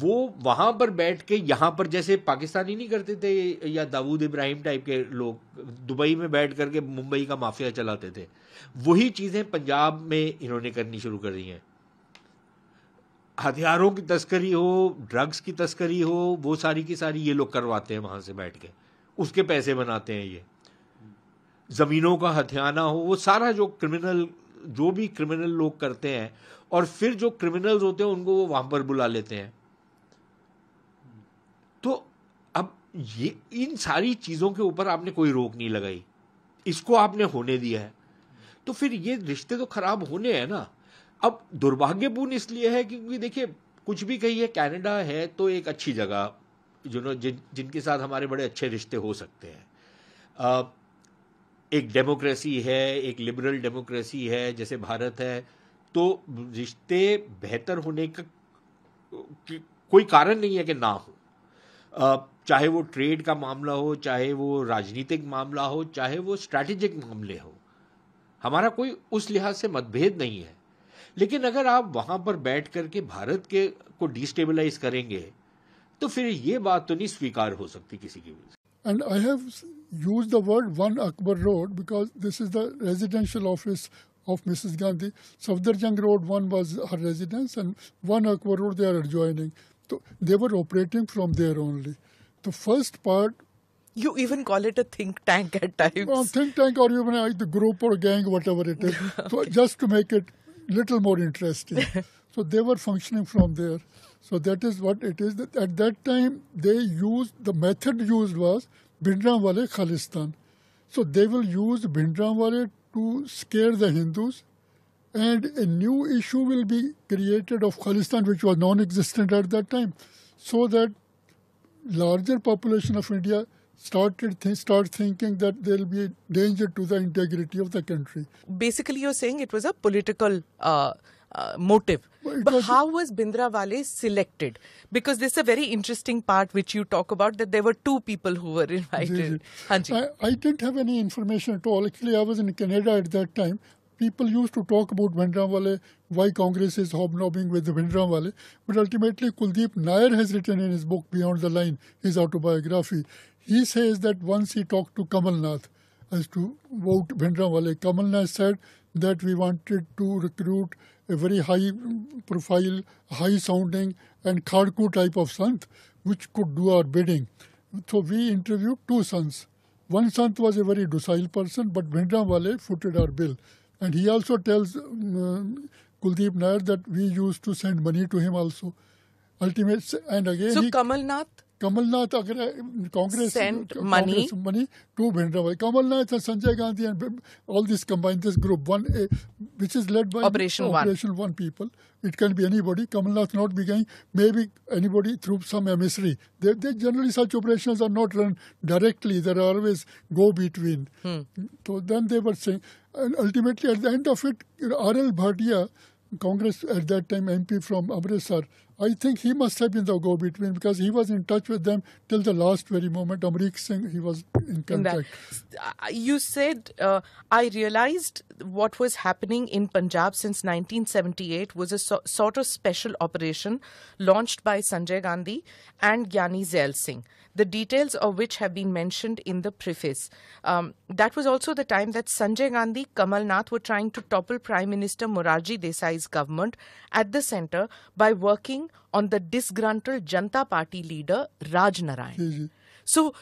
वो वहां पर बैठ के यहां पर जैसे पाकिस्तानी नहीं करते थे या दाऊद इब्राहिम टाइप के लोग दुबई में बैठ करके मुंबई का माफिया चलाते थे वही चीज़ें पंजाब में इन्होंने करनी शुरू कर दी हैं हथियारों की तस्करी हो ड्रग्स की तस्करी हो वो सारी की सारी ये लोग करवाते हैं वहां से बैठ के उसके पैसे बनाते हैं ये ज़मीनों का हथियाना हो वो सारा जो क्रिमिनल जो भी क्रिमिनल लोग करते हैं और फिर जो क्रिमिनल्स होते हैं उनको वो वहां पर बुला लेते हैं तो अब ये इन सारी चीज़ों के ऊपर आपने कोई रोक नहीं लगाई इसको आपने होने दिया है तो फिर ये रिश्ते तो खराब होने हैं ना अब दुर्भाग्यपूर्ण इसलिए है क्योंकि देखिए कुछ भी कहिए कनाडा है तो एक अच्छी जगह जिन जिनके साथ हमारे बड़े अच्छे रिश्ते हो सकते हैं एक डेमोक्रेसी है एक लिबरल डेमोक्रेसी है जैसे भारत है तो रिश्ते बेहतर होने का कोई कारण नहीं है कि ना हो चाहे वो ट्रेड का मामला हो चाहे वो राजनीतिक मामला हो चाहे वो स्ट्रैटेजिक मामले हो हमारा कोई उस लिहाज से मतभेद नहीं है लेकिन अगर आप वहां पर बैठ करके भारत के को डिस्टेबलाइज करेंगे तो फिर ये बात तो नहीं स्वीकार हो सकती किसी की वजह And I have used the word One Akbar Road because this is the residential office of Mrs. Gandhi. Safdarjung Road 1 was her residence and 1 Akbar Road they are adjoining. So they were operating from there only. The first part you even call it a think tank at times. Well, think tank or even like the group or gang, whatever it is. (laughs) okay. So just to make it little more interesting. (laughs) so they were functioning from there. So that is what it is. At that time, they used, the method used was Bhindranwale Khalistan. So they will use Bhindranwale to scare the Hindus. And a new issue will be created of Khalistan, which was non-existent at that time, so that larger population of India started th- start thinking that there'll be danger to the integrity of the country. Basically, you're saying it was a political uh, uh, motive. Well, but how was Bindrawale selected? Because this is a very interesting part which you talk about that there were two people who were (laughs) invited. I, I didn't have any information at all. Actually, I was in Canada at that time. People used to talk about Bindrawale, why Congress is hobnobbing with Bindrawale. But ultimately, Kuldeep Nair has written in his book Beyond the Line, his autobiography, he says that once he talked to Kamal Nath as to vote Bindrawale, Kamal Nath said that we wanted to recruit a very high profile, high sounding, and Khadku type of Sant which could do our bidding. So we interviewed two sons. One Sant was a very docile person, but Bhindramwale footed our bill. And he also tells um, Kuldeep Nair that we used to send money to him also. ultimately. and again. So he, Kamal Nath? Kamalnath Congress sent money. Congress money to Bhindrabai. Kamalnath and Sanjay Gandhi and all this combined this group one, uh, which is led by Operation, One. One people. It can be anybody. Kamalnath not being maybe anybody through some emissary. They, they, generally such operations are not run directly. There are always go between. Hmm. So then they were saying, and ultimately at the end of it, R.L. Bhatia, Congress at that time MP from Amritsar, I think he must have been the go-between because he was in touch with them till the last very moment. Amrik Singh, he was in contact. In uh, you said, uh, I realized what was happening in Punjab since 1978 was a so- sort of special operation launched by Sanjay Gandhi and Gyani Zail Singh the details of which have been mentioned in the preface. Um, that was also the time that Sanjay Gandhi, Kamal Nath were trying to topple Prime Minister Morarji Desai's government at the centre by working on the disgruntled Janta Party leader Raj Narayan. Mm-hmm. So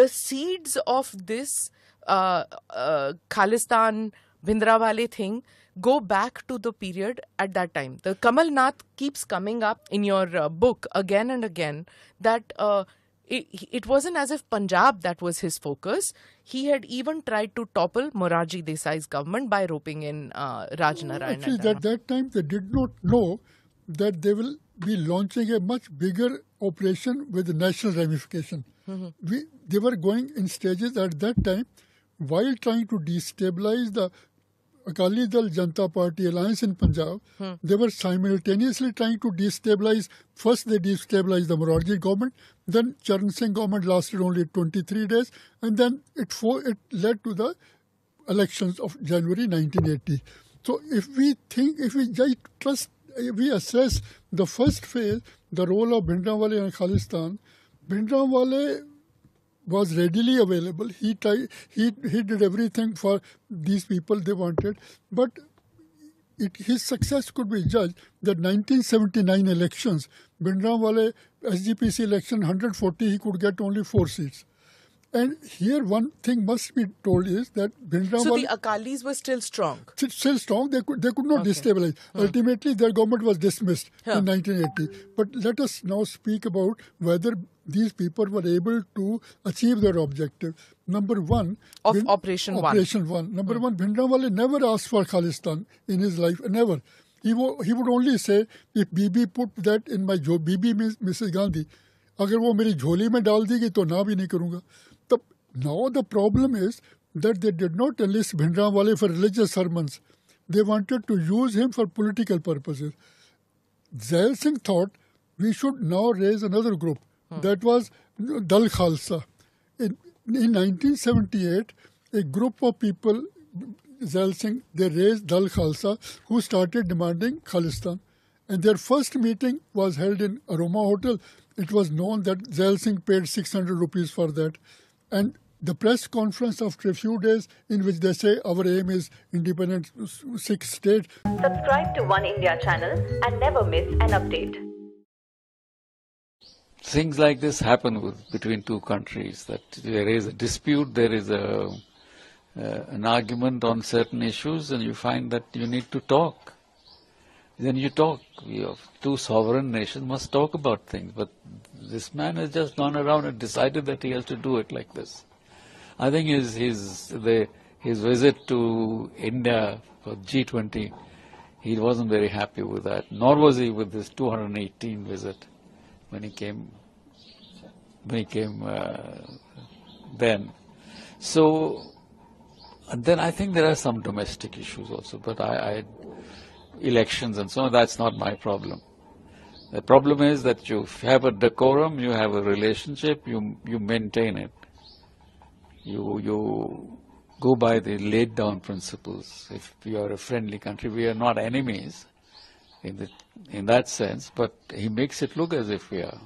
the seeds of this uh, uh, Khalistan Bindrawale thing go back to the period at that time. The Kamal Nath keeps coming up in your uh, book again and again that uh, it, it wasn't as if Punjab that was his focus. He had even tried to topple Moraji Desai's government by roping in uh, Actually, at that time, they did not know that they will be launching a much bigger operation with national ramification. Mm-hmm. We, they were going in stages at that time while trying to destabilize the Akali Dal Janta Party alliance in Punjab, hmm. they were simultaneously trying to destabilize. First, they destabilized the Morarji government. Then, Charan Singh government lasted only 23 days, and then it it led to the elections of January 1980. So, if we think, if we just trust, if we assess the first phase, the role of Bhindranwale and Khalistan, Bhindranwale was readily available. He tried, he he did everything for these people they wanted, but it, his success could be judged. That 1979 elections, Bindramwale SGPC election 140, he could get only four seats. And here, one thing must be told is that Bhindranwala. So the Akalis were still strong. Still strong. They could they could not okay. destabilize. Hmm. Ultimately, their government was dismissed huh. in 1980. But let us now speak about whether these people were able to achieve their objective. Number one of Bin, Operation, Operation One. Number hmm. one, Bhindranwale never asked for Khalistan in his life. Never. He, wo, he would only say, if BB put that in my jo, BB means Mrs. Gandhi, अगर वो मेरी झोली में डाल दी तो ना भी नहीं करूँगा now the problem is that they did not enlist Bhindranwale for religious sermons. They wanted to use him for political purposes. Zail Singh thought we should now raise another group. Hmm. That was Dal Khalsa. In, in 1978, a group of people, Zail Singh, they raised Dal Khalsa, who started demanding Khalistan. And their first meeting was held in Aroma Hotel. It was known that Zail Singh paid 600 rupees for that. And the press conference after a few days in which they say our aim is independent six state. Subscribe to One India channel and never miss an update. Things like this happen with, between two countries that there is a dispute, there is a, uh, an argument on certain issues and you find that you need to talk. Then you talk. We have two sovereign nations must talk about things, but this man has just gone around and decided that he has to do it like this. I think his his the, his visit to India for G20, he wasn't very happy with that. Nor was he with this 218 visit when he came when he came uh, then. So and then I think there are some domestic issues also, but I, I elections and so on. That's not my problem. The problem is that you have a decorum, you have a relationship, you you maintain it you, you go by the laid down principles. If you are a friendly country, we are not enemies in, the, in that sense, but he makes it look as if we are.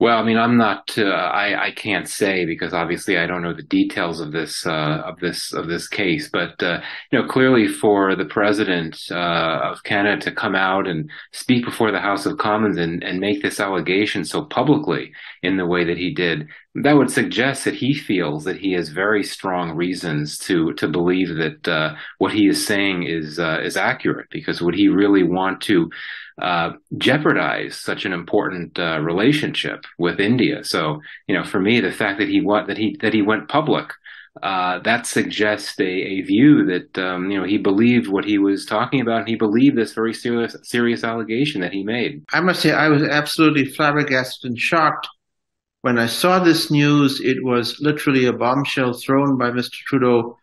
Well, I mean, I'm not. Uh, I I can't say because obviously I don't know the details of this uh, of this of this case. But uh, you know, clearly for the president uh, of Canada to come out and speak before the House of Commons and and make this allegation so publicly in the way that he did, that would suggest that he feels that he has very strong reasons to to believe that uh, what he is saying is uh, is accurate. Because would he really want to? uh, jeopardize such an important uh, relationship with India. So, you know, for me, the fact that he wa- that he that he went public uh, that suggests a, a view that um, you know he believed what he was talking about, and he believed this very serious serious allegation that he made. I must say, I was absolutely flabbergasted and shocked when I saw this news. It was literally a bombshell thrown by Mr. Trudeau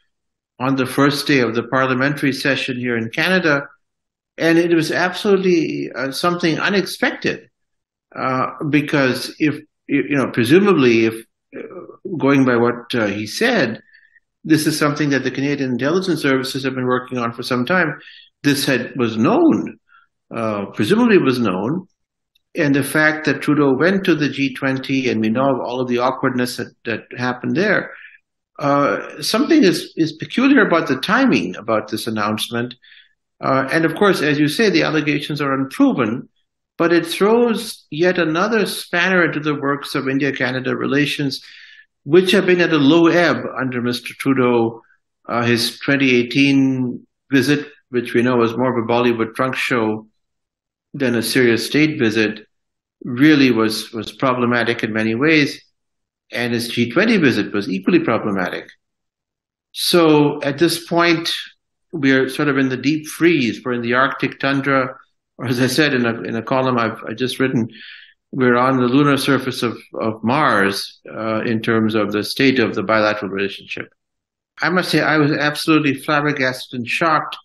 on the first day of the parliamentary session here in Canada. And it was absolutely uh, something unexpected uh, because if, you know, presumably if uh, going by what uh, he said, this is something that the Canadian intelligence services have been working on for some time. This had was known, uh, presumably was known, and the fact that Trudeau went to the G20 and we know of all of the awkwardness that, that happened there, uh, something is, is peculiar about the timing about this announcement uh, and of course, as you say, the allegations are unproven, but it throws yet another spanner into the works of India Canada relations, which have been at a low ebb under Mr. Trudeau. Uh, his 2018 visit, which we know was more of a Bollywood trunk show than a serious state visit, really was, was problematic in many ways. And his G20 visit was equally problematic. So at this point, we are sort of in the deep freeze. We're in the Arctic tundra, or as I said in a in a column I've I just written, we're on the lunar surface of of Mars uh, in terms of the state of the bilateral relationship. I must say I was absolutely flabbergasted and shocked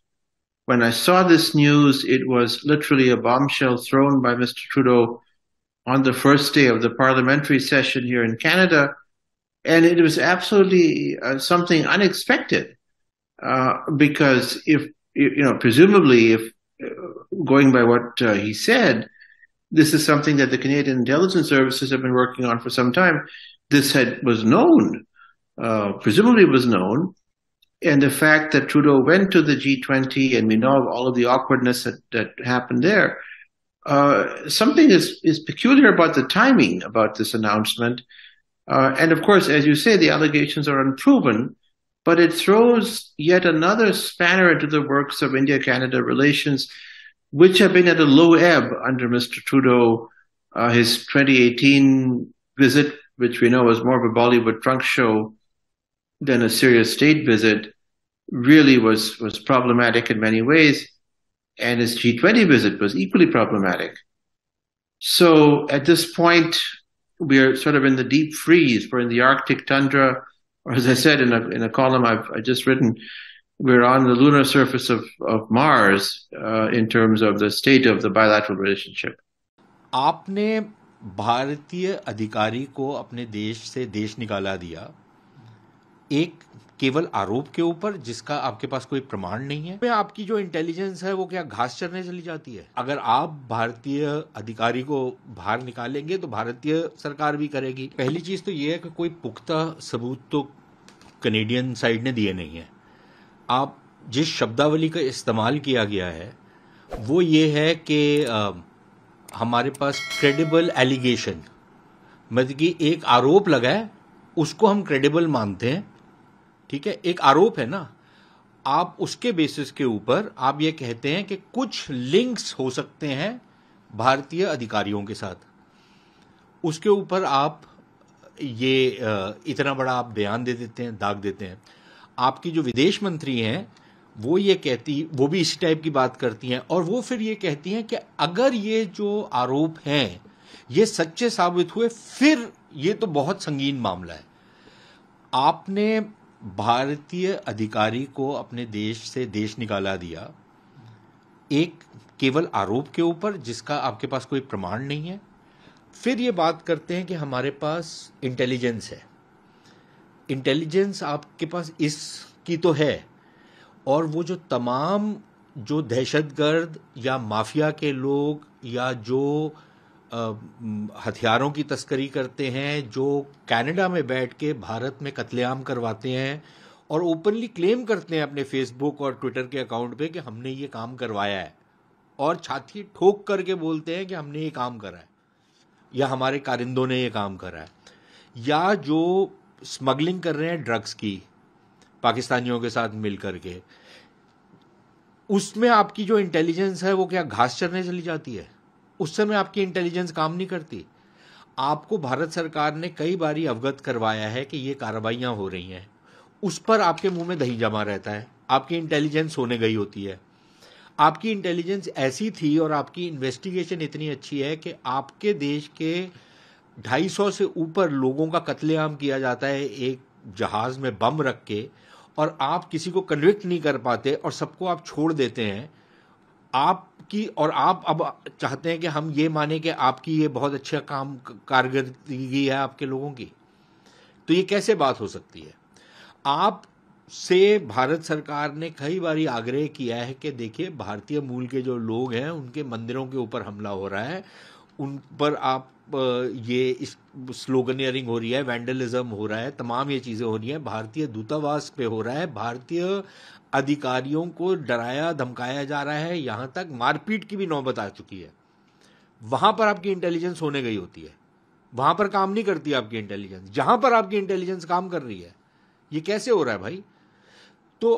when I saw this news. It was literally a bombshell thrown by Mr. Trudeau on the first day of the parliamentary session here in Canada, and it was absolutely uh, something unexpected uh, because if you know, presumably, if going by what uh, he said, this is something that the Canadian intelligence services have been working on for some time. This had was known, uh, presumably was known, and the fact that Trudeau went to the G20, and we know of all of the awkwardness that, that happened there. Uh, something is, is peculiar about the timing about this announcement. Uh, and of course, as you say, the allegations are unproven but it throws yet another spanner into the works of India Canada relations, which have been at a low ebb under Mr. Trudeau. Uh, his 2018 visit, which we know was more of a Bollywood trunk show than a serious state visit, really was, was problematic in many ways. And his G20 visit was equally problematic. So at this point, we are sort of in the deep freeze. We're in the Arctic tundra or as I said in a in a column I've I just written, we're on the lunar surface of of Mars uh, in terms of the state of the bilateral relationship. आपने भारतीय अधिकारी को अपने देश से देश निकाला दिया एक केवल आरोप के ऊपर जिसका आपके पास कोई प्रमाण नहीं है आपकी जो इंटेलिजेंस है वो क्या घास चरने चली जाती है अगर आप भारतीय अधिकारी को बाहर निकालेंगे तो भारतीय सरकार भी करेगी पहली चीज तो ये है कि कोई पुख्ता सबूत तो कनेडियन साइड ने दिए नहीं है आप जिस शब्दावली का इस्तेमाल किया गया है वो ये है कि हमारे पास क्रेडिबल एलिगेशन मतलब कि एक आरोप लगा है उसको हम क्रेडिबल मानते हैं ठीक है एक आरोप है ना आप उसके बेसिस के ऊपर आप ये कहते हैं कि कुछ लिंक्स हो सकते हैं भारतीय अधिकारियों के साथ उसके ऊपर आप ये इतना बड़ा आप बयान दे देते हैं दाग देते हैं आपकी जो विदेश मंत्री हैं वो ये कहती वो भी इसी टाइप की बात करती हैं और वो फिर ये कहती हैं कि अगर ये जो आरोप हैं ये सच्चे साबित हुए फिर ये तो बहुत संगीन मामला है आपने भारतीय अधिकारी को अपने देश से देश निकाला दिया एक केवल आरोप के ऊपर जिसका आपके पास कोई प्रमाण नहीं है फिर ये बात करते हैं कि हमारे पास इंटेलिजेंस है इंटेलिजेंस आपके पास इसकी तो है और वो जो तमाम जो दहशतगर्द या माफिया के लोग या जो हथियारों की तस्करी करते हैं जो कनाडा में बैठ के भारत में कत्लेआम करवाते हैं और ओपनली क्लेम करते हैं अपने फेसबुक और ट्विटर के अकाउंट पे कि हमने ये काम करवाया है और छाती ठोक करके बोलते हैं कि हमने ये काम करा है या हमारे कारिंदों ने ये काम करा है या जो स्मगलिंग कर रहे हैं ड्रग्स की पाकिस्तानियों के साथ मिल करके उसमें आपकी जो इंटेलिजेंस है वो क्या घास चरने चली जाती है उस समय आपकी इंटेलिजेंस काम नहीं करती आपको भारत सरकार ने कई बार अवगत करवाया है कि ये कार्रवाइयां हो रही हैं उस पर आपके मुंह में दही जमा रहता है आपकी इंटेलिजेंस होने गई होती है आपकी इंटेलिजेंस ऐसी थी और आपकी इन्वेस्टिगेशन इतनी अच्छी है कि आपके देश के 250 से ऊपर लोगों का कत्लेआम किया जाता है एक जहाज़ में बम रख के और आप किसी को कन्विक्ट नहीं कर पाते और सबको आप छोड़ देते हैं आपकी और आप अब चाहते हैं कि हम ये माने कि आपकी ये बहुत अच्छा काम कारगर्दगी है आपके लोगों की तो ये कैसे बात हो सकती है आप से भारत सरकार ने कई बार आग्रह किया है कि देखिए भारतीय मूल के जो लोग हैं उनके मंदिरों के ऊपर हमला हो रहा है उन पर आप ये इस स्लोगनियरिंग हो रही है वैंडलिज्म हो रहा है तमाम ये चीज़ें हो रही हैं भारतीय दूतावास पे हो रहा है भारतीय अधिकारियों को डराया धमकाया जा रहा है यहां तक मारपीट की भी नौबत आ चुकी है वहां पर आपकी इंटेलिजेंस होने गई होती है वहां पर काम नहीं करती आपकी इंटेलिजेंस जहां पर आपकी इंटेलिजेंस काम कर रही है ये कैसे हो रहा है भाई तो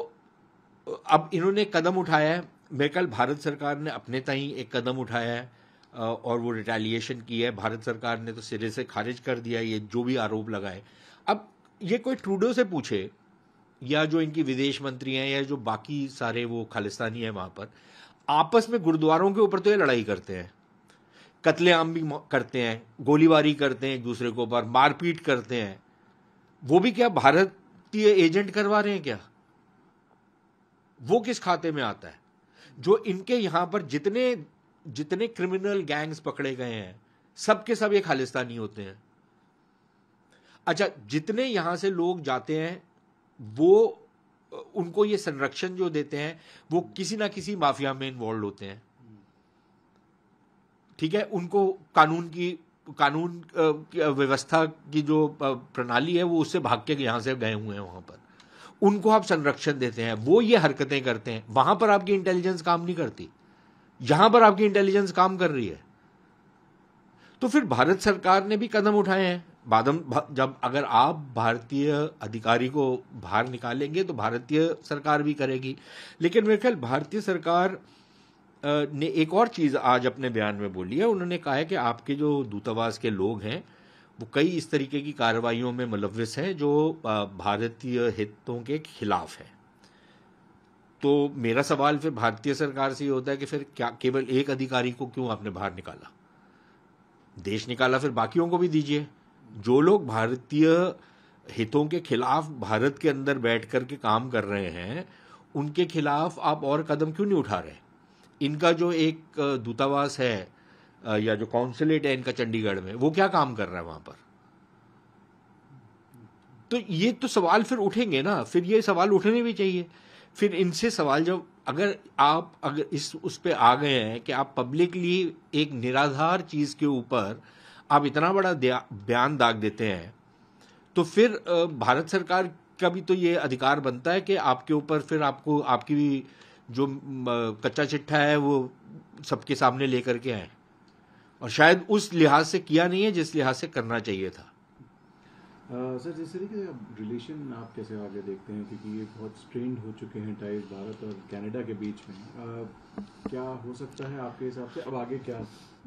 अब इन्होंने कदम उठाया है मेरे कल भारत सरकार ने अपने तई एक कदम उठाया है और वो रिटेलिएशन की है भारत सरकार ने तो सिरे से खारिज कर दिया ये जो भी आरोप लगाए अब ये कोई ट्रूडो से पूछे या जो इनकी विदेश मंत्री हैं या जो बाकी सारे वो खालिस्तानी हैं वहाँ पर आपस में गुरुद्वारों के ऊपर तो ये लड़ाई करते हैं कत्लेआम भी करते हैं गोलीबारी करते हैं एक दूसरे के ऊपर मारपीट करते हैं वो भी क्या भारतीय एजेंट करवा रहे हैं क्या वो किस खाते में आता है जो इनके यहाँ पर जितने जितने क्रिमिनल गैंग्स पकड़े गए हैं सब के सब ये खालिस्तानी होते हैं अच्छा जितने यहां से लोग जाते हैं वो उनको ये संरक्षण जो देते हैं वो किसी ना किसी माफिया में इन्वॉल्व होते हैं ठीक है उनको कानून की कानून व्यवस्था की जो प्रणाली है वो उससे भाग के यहां से गए हुए हैं वहां पर उनको आप संरक्षण देते हैं वो ये हरकतें करते हैं वहां पर आपकी इंटेलिजेंस काम नहीं करती यहां पर आपकी इंटेलिजेंस काम कर रही है तो फिर भारत सरकार ने भी कदम उठाए हैं बादम जब अगर आप भारतीय अधिकारी को बाहर निकालेंगे तो भारतीय सरकार भी करेगी लेकिन मेरे ख्याल भारतीय सरकार ने एक और चीज़ आज अपने बयान में बोली है उन्होंने कहा है कि आपके जो दूतावास के लोग हैं वो कई इस तरीके की कार्रवाइयों में मुलविस हैं जो भारतीय हितों के खिलाफ हैं तो मेरा सवाल फिर भारतीय सरकार से ये होता है कि फिर क्या केवल एक अधिकारी को क्यों आपने बाहर निकाला देश निकाला फिर बाकियों को भी दीजिए जो लोग भारतीय हितों के खिलाफ भारत के अंदर बैठ कर के काम कर रहे हैं उनके खिलाफ आप और कदम क्यों नहीं उठा रहे इनका जो एक दूतावास है या जो कौंसुलेट है इनका चंडीगढ़ में वो क्या काम कर रहा है वहां पर तो ये तो सवाल फिर उठेंगे ना फिर ये सवाल उठने भी चाहिए फिर इनसे सवाल जब अगर आप अगर इस उस पर आ गए हैं कि आप पब्लिकली एक निराधार चीज़ के ऊपर आप इतना बड़ा बयान दाग देते हैं तो फिर भारत सरकार का भी तो ये अधिकार बनता है कि आपके ऊपर फिर आपको आपकी जो कच्चा चिट्ठा है वो सबके सामने लेकर के आए और शायद उस लिहाज से किया नहीं है जिस लिहाज से करना चाहिए था सर जिस तरीके से रिलेशन आप कैसे आगे देखते हैं क्योंकि ये बहुत स्ट्रेंड हो चुके हैं टाइज भारत और कनाडा के बीच में आ, क्या हो सकता है आपके हिसाब से अब आगे क्या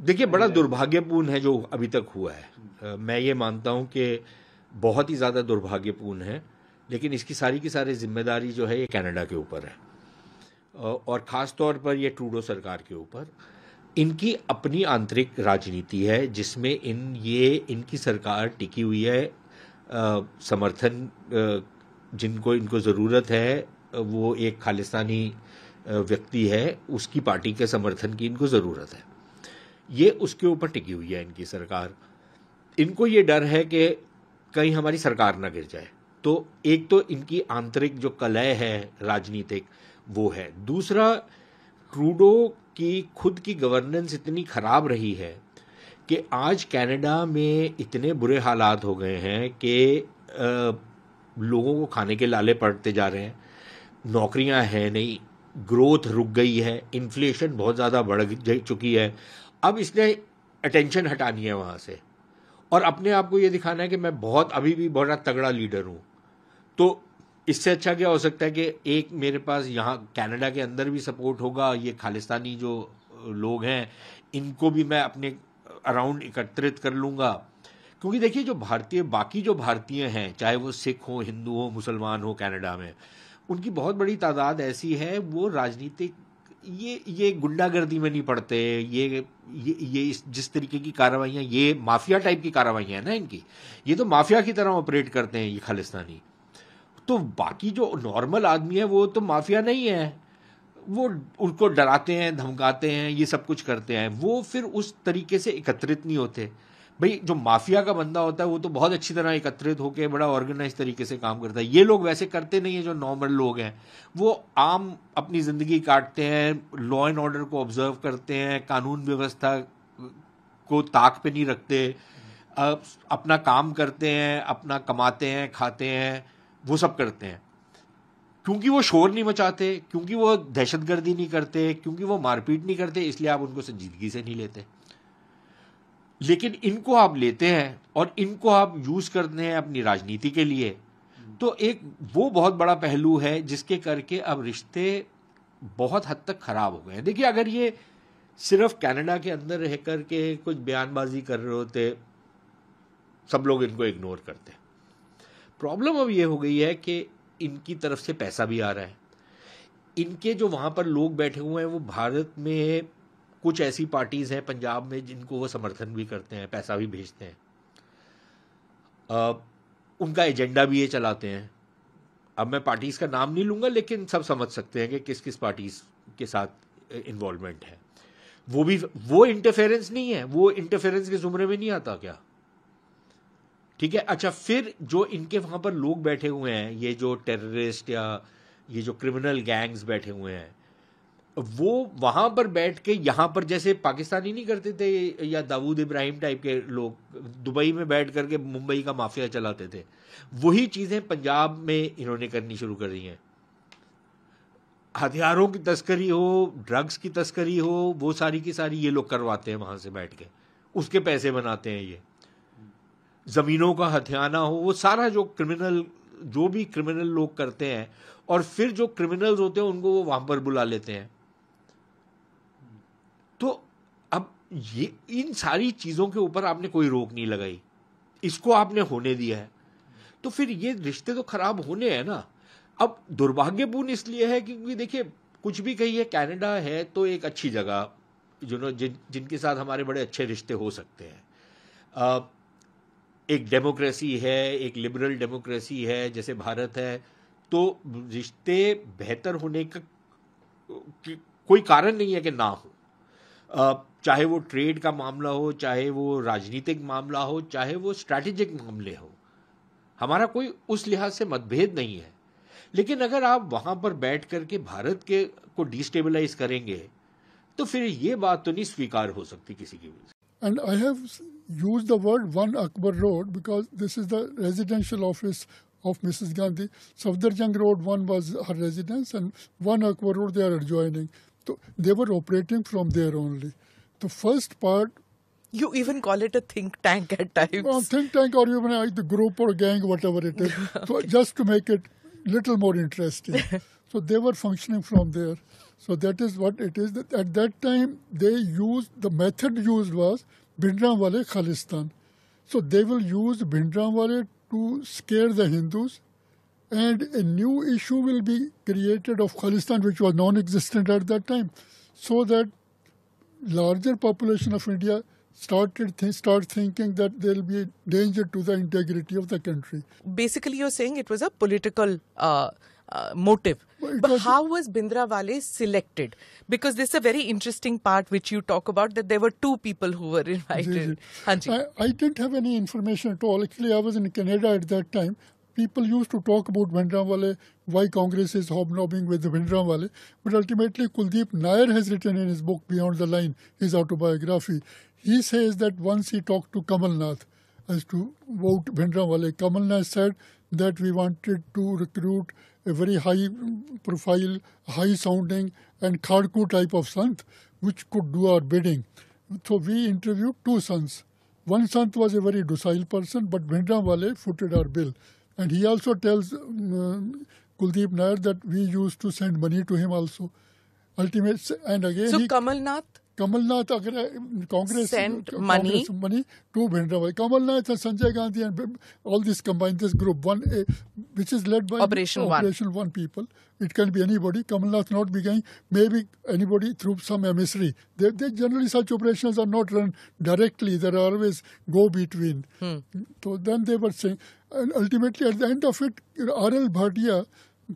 देखिए बड़ा हम्म। दुर्भाग्यपूर्ण है जो अभी तक हुआ है मैं ये मानता हूँ कि बहुत ही ज़्यादा दुर्भाग्यपूर्ण है लेकिन इसकी सारी की सारी जिम्मेदारी जो है ये कनाडा के ऊपर है और ख़ास तौर पर ये ट्रूडो सरकार के ऊपर इनकी अपनी आंतरिक राजनीति है जिसमें इन ये इनकी सरकार टिकी हुई है आ, समर्थन जिनको इनको ज़रूरत है वो एक खालिस्तानी व्यक्ति है उसकी पार्टी के समर्थन की इनको ज़रूरत है ये उसके ऊपर टिकी हुई है इनकी सरकार इनको ये डर है कि कहीं हमारी सरकार ना गिर जाए तो एक तो इनकी आंतरिक जो कलह है राजनीतिक वो है दूसरा ट्रूडो की खुद की गवर्नेंस इतनी ख़राब रही है कि आज कनाडा में इतने बुरे हालात हो गए हैं कि लोगों को खाने के लाले पड़ते जा रहे हैं नौकरियां हैं नहीं ग्रोथ रुक गई है इन्फ्लेशन बहुत ज़्यादा बढ़ चुकी है अब इसने अटेंशन हटानी है वहां से और अपने आप को ये दिखाना है कि मैं बहुत अभी भी बहुत तगड़ा लीडर हूं तो इससे अच्छा क्या हो सकता है कि एक मेरे पास यहाँ कनाडा के अंदर भी सपोर्ट होगा ये खालिस्तानी जो लोग हैं इनको भी मैं अपने अराउंड एकत्रित कर लूँगा क्योंकि देखिए जो भारतीय बाकी जो भारतीय हैं चाहे वो सिख हो हिंदू हो मुसलमान हो कनाडा में उनकी बहुत बड़ी तादाद ऐसी है वो राजनीतिक ये ये गुंडागर्दी में नहीं पड़ते ये ये ये इस जिस तरीके की कार्रवाइयाँ ये माफिया टाइप की कार्रवाई हैं ना इनकी ये तो माफिया की तरह ऑपरेट करते हैं ये खालिस्तानी तो बाकी जो नॉर्मल आदमी है वो तो माफिया नहीं है वो उनको डराते हैं धमकाते हैं ये सब कुछ करते हैं वो फिर उस तरीके से एकत्रित नहीं होते भाई जो माफिया का बंदा होता है वो तो बहुत अच्छी तरह एकत्रित होकर बड़ा ऑर्गेनाइज तरीके से काम करता है ये लोग वैसे करते नहीं है जो नॉर्मल लोग हैं वो आम अपनी ज़िंदगी काटते हैं लॉ एंड ऑर्डर को ऑब्जर्व करते हैं कानून व्यवस्था को ताक पे नहीं रखते अपना काम करते हैं अपना कमाते हैं खाते हैं वो सब करते हैं क्योंकि वो शोर नहीं मचाते क्योंकि वो दहशतगर्दी नहीं करते क्योंकि वो मारपीट नहीं करते इसलिए आप उनको संजीदगी से नहीं लेते लेकिन इनको आप लेते हैं और इनको आप यूज करते हैं अपनी राजनीति के लिए तो एक वो बहुत बड़ा पहलू है जिसके करके अब रिश्ते बहुत हद तक खराब हो गए हैं देखिए अगर ये सिर्फ कनाडा के अंदर रह कर के कुछ बयानबाजी कर रहे होते सब लोग इनको इग्नोर करते प्रॉब्लम अब ये हो गई है कि इनकी तरफ से पैसा भी आ रहा है इनके जो वहां पर लोग बैठे हुए हैं वो भारत में कुछ ऐसी पार्टीज़ हैं पंजाब में जिनको वो समर्थन भी करते हैं पैसा भी भेजते हैं उनका एजेंडा भी ये चलाते हैं अब मैं पार्टीज़ का नाम नहीं लूंगा लेकिन सब समझ सकते हैं कि किस किस पार्टीज़ के साथ इन्वॉल्वमेंट है वो भी वो इंटरफेरेंस नहीं है वो इंटरफेरेंस के जुमरे में नहीं आता क्या ठीक है अच्छा फिर जो इनके वहां पर लोग बैठे हुए हैं ये जो टेररिस्ट या ये जो क्रिमिनल गैंग्स बैठे हुए हैं तो वो वहां पर बैठ के यहां पर जैसे पाकिस्तानी नहीं करते थे या दाऊद इब्राहिम टाइप के लोग दुबई में बैठ करके मुंबई का माफिया चलाते थे वही चीज़ें पंजाब में इन्होंने करनी शुरू कर दी हैं हथियारों की तस्करी हो ड्रग्स की तस्करी हो वो सारी की सारी ये लोग करवाते हैं वहां से बैठ के उसके पैसे बनाते हैं ये ज़मीनों का हथियाना हो वो सारा जो क्रिमिनल जो भी क्रिमिनल लोग करते हैं और फिर जो क्रिमिनल्स होते हैं उनको वो वहां पर बुला लेते हैं तो अब ये इन सारी चीजों के ऊपर आपने कोई रोक नहीं लगाई इसको आपने होने दिया है तो फिर ये रिश्ते तो खराब होने हैं ना अब दुर्भाग्यपूर्ण इसलिए है क्योंकि देखिए कुछ भी कहिए कनाडा है तो एक अच्छी जगह जो नो जिन जिनके साथ हमारे बड़े अच्छे रिश्ते हो सकते हैं एक डेमोक्रेसी है एक लिबरल डेमोक्रेसी है जैसे भारत है तो रिश्ते बेहतर होने का कोई कारण नहीं है कि ना हो चाहे वो ट्रेड का मामला हो चाहे वो राजनीतिक मामला हो चाहे वो स्ट्रैटेजिक मामले हो हमारा कोई उस लिहाज से मतभेद नहीं है लेकिन अगर आप वहां पर बैठ करके भारत के को डिस्टेबलाइज करेंगे तो फिर ये बात तो नहीं स्वीकार हो सकती किसी की वजह and I have use the word one Akbar road because this is the residential office of Mrs. Gandhi Safdarjung road one was her residence and one Akbar road they are adjoining So they were operating from there only. The first part. You even call it a think tank at times. Well, think tank or even like the group or gang, whatever it is. (laughs) okay. so just to make it little more interesting. (laughs) so they were functioning from there. So that is what it is. At that time, they used, the method used was Wale, Khalistan. So they will use Wale to scare the Hindus and a new issue will be created of Khalistan, which was non-existent at that time, so that larger population of India started th- start thinking that there'll be danger to the integrity of the country. Basically, you're saying it was a political uh, uh, motive. Well, but was, how was Bindrawale selected? Because this is a very interesting part which you talk about that there were two people who were invited. I, I, didn't have any information at all. Actually, I was in Canada at that time, people used to talk about Bhindranwale, why Congress is hobnobbing with Bhindranwale, but ultimately Kuldeep Nair has written in his book Beyond the Line, his autobiography, he says that once he talked to Kamal Nath as to vote Bhindranwale, Kamal Nath said that we wanted to recruit a very high profile, high sounding, and Khadku type of sant which could do our bidding. So we interviewed two sons. One sant was a very docile person, but Bhindranwale footed our bill. And he also tells um, uh, Kuldeep Nair that we used to send money to him also. Ultimately, and again. So he, Kamal Nath Kamalnath eh, Congress sent money. Congress money to Bhindrabai. Kamalnath and Sanjay Gandhi and all this combined this group one, eh, which is led by Operation, Operation One, one people. It can be anybody. Kamalnath not be going, maybe anybody through some emissary. They, they generally such operations are not run directly. There are always go between. Hmm. So then they were saying, and ultimately at the end of it, R.L. Bhatia,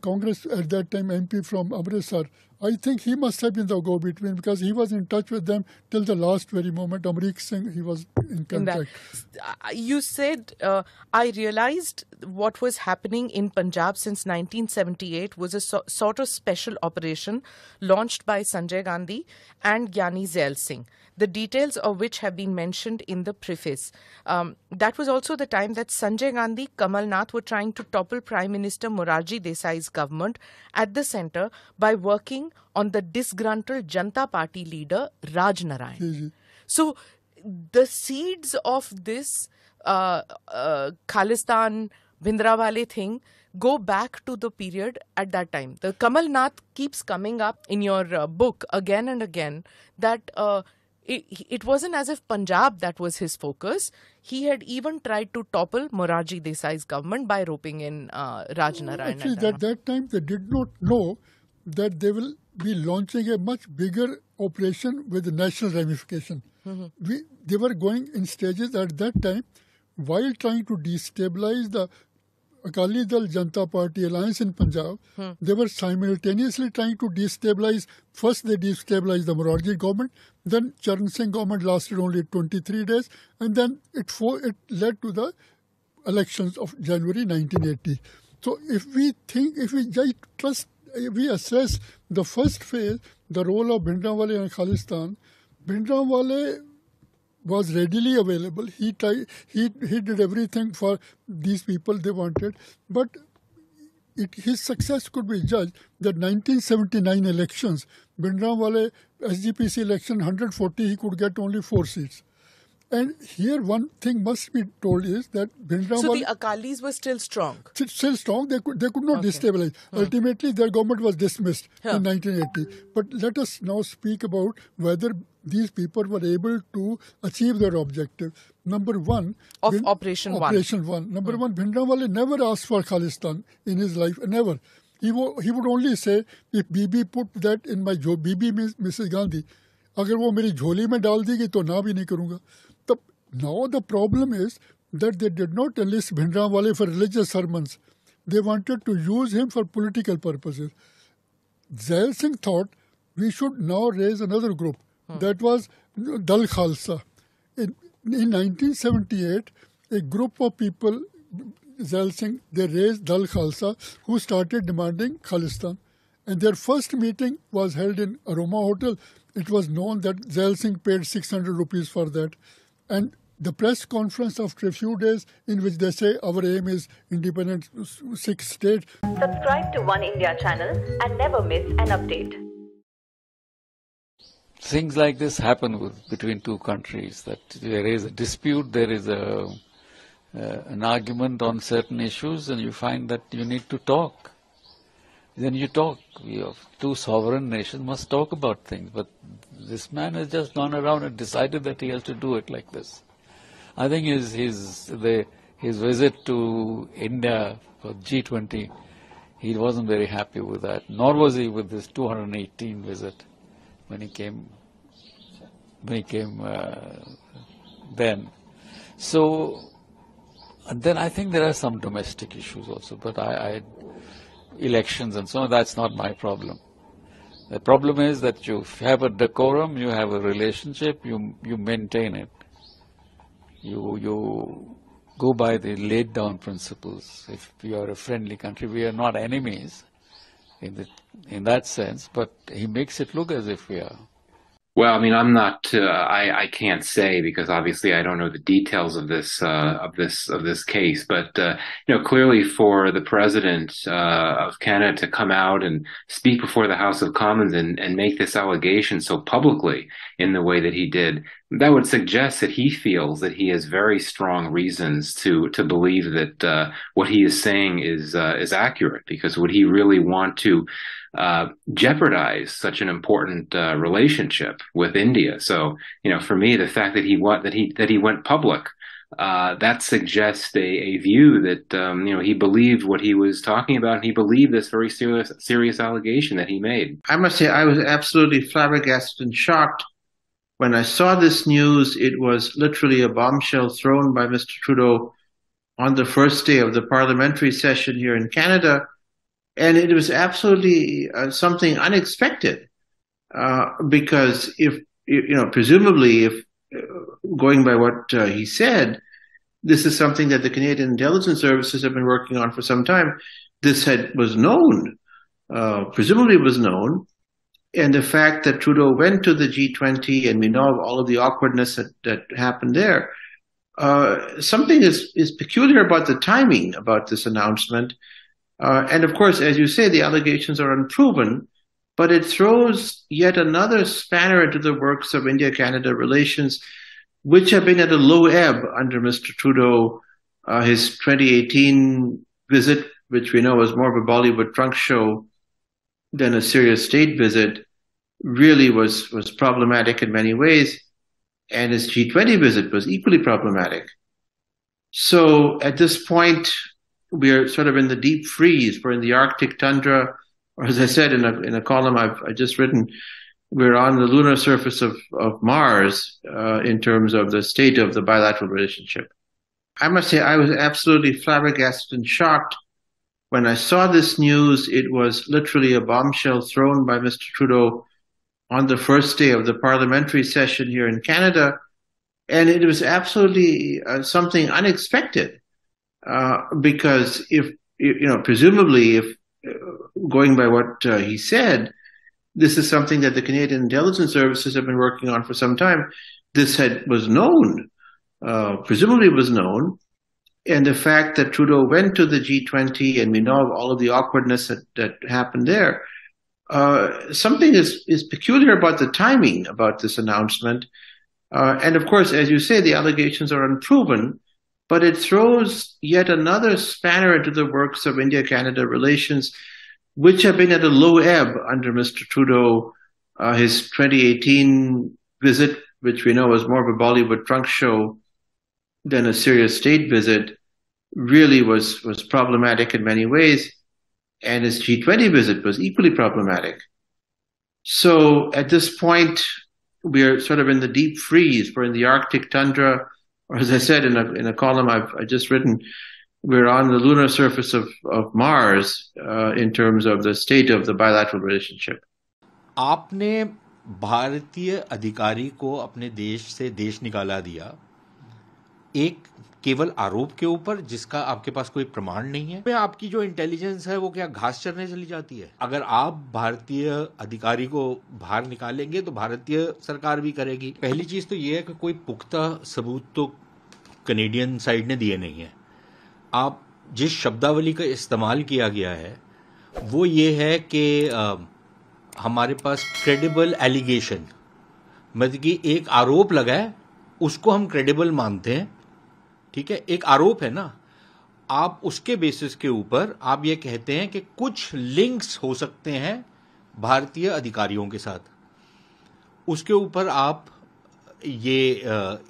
Congress at that time MP from Amritsar, I think he must have been the go-between because he was in touch with them till the last very moment. Amrik Singh, he was in contact. In uh, you said, uh, I realized what was happening in Punjab since 1978 was a so- sort of special operation launched by Sanjay Gandhi and Gyani Zail Singh, the details of which have been mentioned in the preface. Um, that was also the time that Sanjay Gandhi, Kamal Nath were trying to topple Prime Minister Morarji Desai's government at the centre by working on the disgruntled Janata Party leader Raj Narayan. Mm-hmm. So the seeds of this uh, uh, Khalistan Bhindrawale thing go back to the period at that time. The Kamal Nath keeps coming up in your uh, book again and again that. Uh, it, it, wasn't as if Punjab that was his focus. He had even tried to topple Moraji Desai's government by roping in uh, Raj Narayan. Actually, at that time they did not know that they will be launching a much bigger operation with national ramification. Mm-hmm. We, they were going in stages at that time while trying to destabilize the Akali Dal Janta Party alliance in Punjab. Hmm. They were simultaneously trying to destabilize. First, they destabilized the Morarji government. Then, Charan Singh government lasted only 23 days, and then it it led to the elections of January 1980. So, if we think, if we just trust we assess the first phase, the role of Bhindranwale and Khalistan. Bhindranwale was readily available. He, tried, he, he did everything for these people they wanted. But it, his success could be judged that 1979 elections, Bhindranwale SGPC election 140, he could get only four seats. And here, one thing must be told is that Bhindranwala. So the Akalis were still strong. Still strong. They could they could not okay. destabilize. Hmm. Ultimately, their government was dismissed huh. in 1980. But let us now speak about whether these people were able to achieve their objective. Number one of Bin, Operation, Operation One. Number hmm. one, Bhindranwala never asked for Khalistan in his life. Never. He, wo, he would only say, if Bibi put that in my job, Bibi means Mrs. Gandhi. अगर वो मेरी झोली में डाल दी तो ना भी नहीं करूँगा now the problem is that they did not enlist Bhindranwale for religious sermons. They wanted to use him for political purposes. Zail Singh thought we should now raise another group. Hmm. That was Dal Khalsa. In, in 1978, a group of people, Zail Singh, they raised Dal Khalsa, who started demanding Khalistan. And their first meeting was held in Aroma Hotel. It was known that Zail Singh paid 600 rupees for that. And the press conference after a few days in which they say our aim is independent six state. Subscribe to One India channel and never miss an update. Things like this happen with, between two countries that there is a dispute, there is a, uh, an argument on certain issues and you find that you need to talk then you talk. two sovereign nations must talk about things. But this man has just gone around and decided that he has to do it like this. I think his his the his visit to India for G20, he wasn't very happy with that. Nor was he with this 218 visit when he came when he came uh, then. So and then I think there are some domestic issues also, but I, I elections and so on, that's not my problem. The problem is that you have a decorum, you have a relationship, you, you maintain it. You, you go by the laid down principles. If you are a friendly country, we are not enemies in, the, in that sense, but he makes it look as if we are. Well, I mean, I'm not. Uh, I I can't say because obviously I don't know the details of this uh, of this of this case. But uh, you know, clearly for the president uh, of Canada to come out and speak before the House of Commons and and make this allegation so publicly in the way that he did, that would suggest that he feels that he has very strong reasons to to believe that uh, what he is saying is uh, is accurate. Because would he really want to? uh, jeopardize such an important uh, relationship with India. So, you know, for me, the fact that he that he that he went public uh, that suggests a, a view that um, you know he believed what he was talking about, and he believed this very serious serious allegation that he made. I must say, I was absolutely flabbergasted and shocked when I saw this news. It was literally a bombshell thrown by Mr. Trudeau on the first day of the parliamentary session here in Canada and it was absolutely uh, something unexpected uh, because if you know presumably if uh, going by what uh, he said this is something that the canadian intelligence services have been working on for some time this had was known uh, presumably was known and the fact that trudeau went to the g20 and we know of all of the awkwardness that, that happened there something is, is peculiar about the timing about this announcement uh, and of course, as you say, the allegations are unproven, but it throws yet another spanner into the works of India Canada relations, which have been at a low ebb under Mr. Trudeau. Uh, his 2018 visit, which we know was more of a Bollywood trunk show than a serious state visit, really was, was problematic in many ways. And his G20 visit was equally problematic. So at this point, we're sort of in the deep freeze. We're in the Arctic tundra, or as I said in a in a column I've I just written, we're on the lunar surface of of Mars uh, in terms of the state of the bilateral relationship. I must say I was absolutely flabbergasted and shocked when I saw this news. It was literally a bombshell thrown by Mr. Trudeau on the first day of the parliamentary session here in Canada, and it was absolutely uh, something unexpected uh, because if you know, presumably, if uh, going by what uh, he said, this is something that the Canadian intelligence services have been working on for some time. This had was known, uh, presumably was known, and the fact that Trudeau went to the G20, and we know of all of the awkwardness that, that happened there. Uh, something is is peculiar about the timing about this announcement, uh, and of course, as you say, the allegations are unproven but it throws yet another spanner into the works of India Canada relations, which have been at a low ebb under Mr. Trudeau. Uh, his 2018 visit, which we know was more of a Bollywood trunk show than a serious state visit, really was, was problematic in many ways. And his G20 visit was equally problematic. So at this point, we are sort of in the deep freeze. We're in the Arctic tundra or as I said in a in a column I've I just written, we're on the lunar surface of of Mars uh, in terms of the state of the bilateral relationship. आपने भारतीय अधिकारी को अपने देश से देश निकाला दिया एक केवल आरोप के ऊपर जिसका आपके पास कोई प्रमाण नहीं है आपकी जो इंटेलिजेंस है वो क्या घास चरने चली जाती है अगर आप भारतीय अधिकारी को बाहर निकालेंगे तो भारतीय सरकार भी करेगी पहली चीज तो ये है कि कोई पुख्ता सबूत तो कनेडियन साइड ने दिए नहीं है आप जिस शब्दावली का इस्तेमाल किया गया है वो ये है कि हमारे पास क्रेडिबल एलिगेशन मतलब कि एक आरोप लगा है उसको हम क्रेडिबल मानते हैं ठीक है एक आरोप है ना आप उसके बेसिस के ऊपर आप ये कहते हैं कि कुछ लिंक्स हो सकते हैं भारतीय अधिकारियों के साथ उसके ऊपर आप ये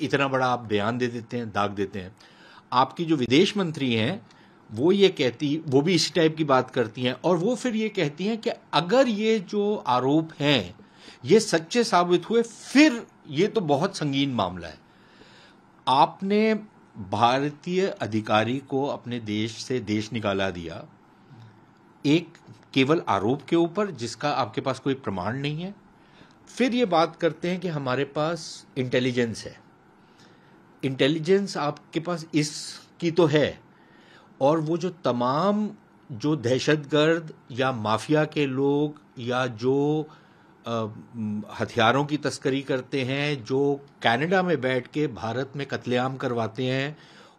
इतना बड़ा आप बयान दे देते हैं दाग देते हैं आपकी जो विदेश मंत्री हैं वो ये कहती वो भी इसी टाइप की बात करती हैं और वो फिर ये कहती हैं कि अगर ये जो आरोप हैं ये सच्चे साबित हुए फिर ये तो बहुत संगीन मामला है आपने भारतीय अधिकारी को अपने देश से देश निकाला दिया एक केवल आरोप के ऊपर जिसका आपके पास कोई प्रमाण नहीं है फिर ये बात करते हैं कि हमारे पास इंटेलिजेंस है इंटेलिजेंस आपके पास इसकी तो है और वो जो तमाम जो दहशतगर्द या माफिया के लोग या जो हथियारों की तस्करी करते हैं जो कनाडा में बैठ के भारत में कत्लेआम करवाते हैं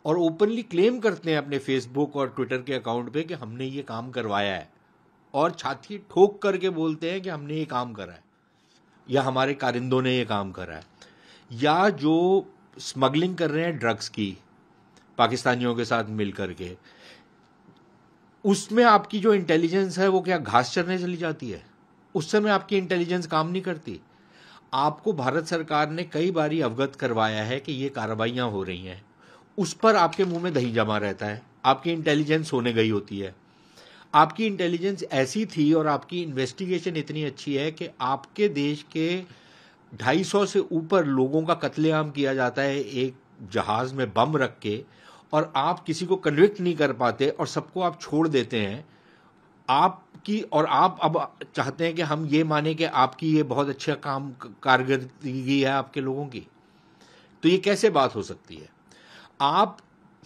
और ओपनली क्लेम करते हैं अपने फेसबुक और ट्विटर के अकाउंट पे कि हमने ये काम करवाया है और छाती ठोक करके बोलते हैं कि हमने ये काम करा है या हमारे कारिंदों ने ये काम करा है या जो स्मगलिंग कर रहे हैं ड्रग्स की पाकिस्तानियों के साथ मिल करके उसमें आपकी जो इंटेलिजेंस है वो क्या घास चरने चली जाती है उस समय आपकी इंटेलिजेंस काम नहीं करती आपको भारत सरकार ने कई बार अवगत करवाया है कि ये कार्रवाइयाँ हो रही हैं उस पर आपके मुंह में दही जमा रहता है आपकी इंटेलिजेंस होने गई होती है आपकी इंटेलिजेंस ऐसी थी और आपकी इन्वेस्टिगेशन इतनी अच्छी है कि आपके देश के 250 से ऊपर लोगों का कत्लेआम किया जाता है एक जहाज़ में बम रख के और आप किसी को कन्विक्ट नहीं कर पाते और सबको आप छोड़ देते हैं आपकी और आप अब चाहते हैं कि हम ये माने कि आपकी ये बहुत अच्छा काम कारगरदगी है आपके लोगों की तो ये कैसे बात हो सकती है आप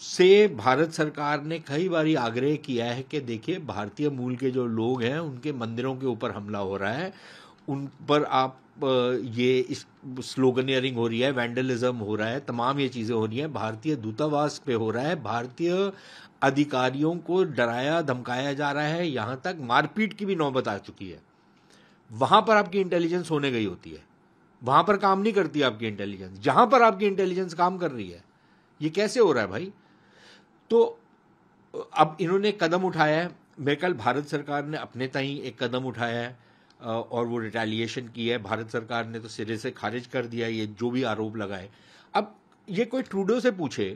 से भारत सरकार ने कई बार आग्रह किया है कि देखिए भारतीय मूल के जो लोग हैं उनके मंदिरों के ऊपर हमला हो रहा है उन पर आप ये इस स्लोगनियरिंग हो रही है वैंडलिज्म हो रहा है तमाम ये चीज़ें हो रही हैं भारतीय दूतावास पे हो रहा है भारतीय अधिकारियों को डराया धमकाया जा रहा है यहां तक मारपीट की भी नौबत आ चुकी है वहां पर आपकी इंटेलिजेंस होने गई होती है वहां पर काम नहीं करती आपकी इंटेलिजेंस जहां पर आपकी इंटेलिजेंस काम कर रही है ये कैसे हो रहा है भाई तो अब इन्होंने कदम उठाया है मेरे कल भारत सरकार ने अपने तई एक कदम उठाया है और वो रिटेलिएशन की है भारत सरकार ने तो सिरे से खारिज कर दिया ये जो भी आरोप लगाए अब ये कोई ट्रूडो से पूछे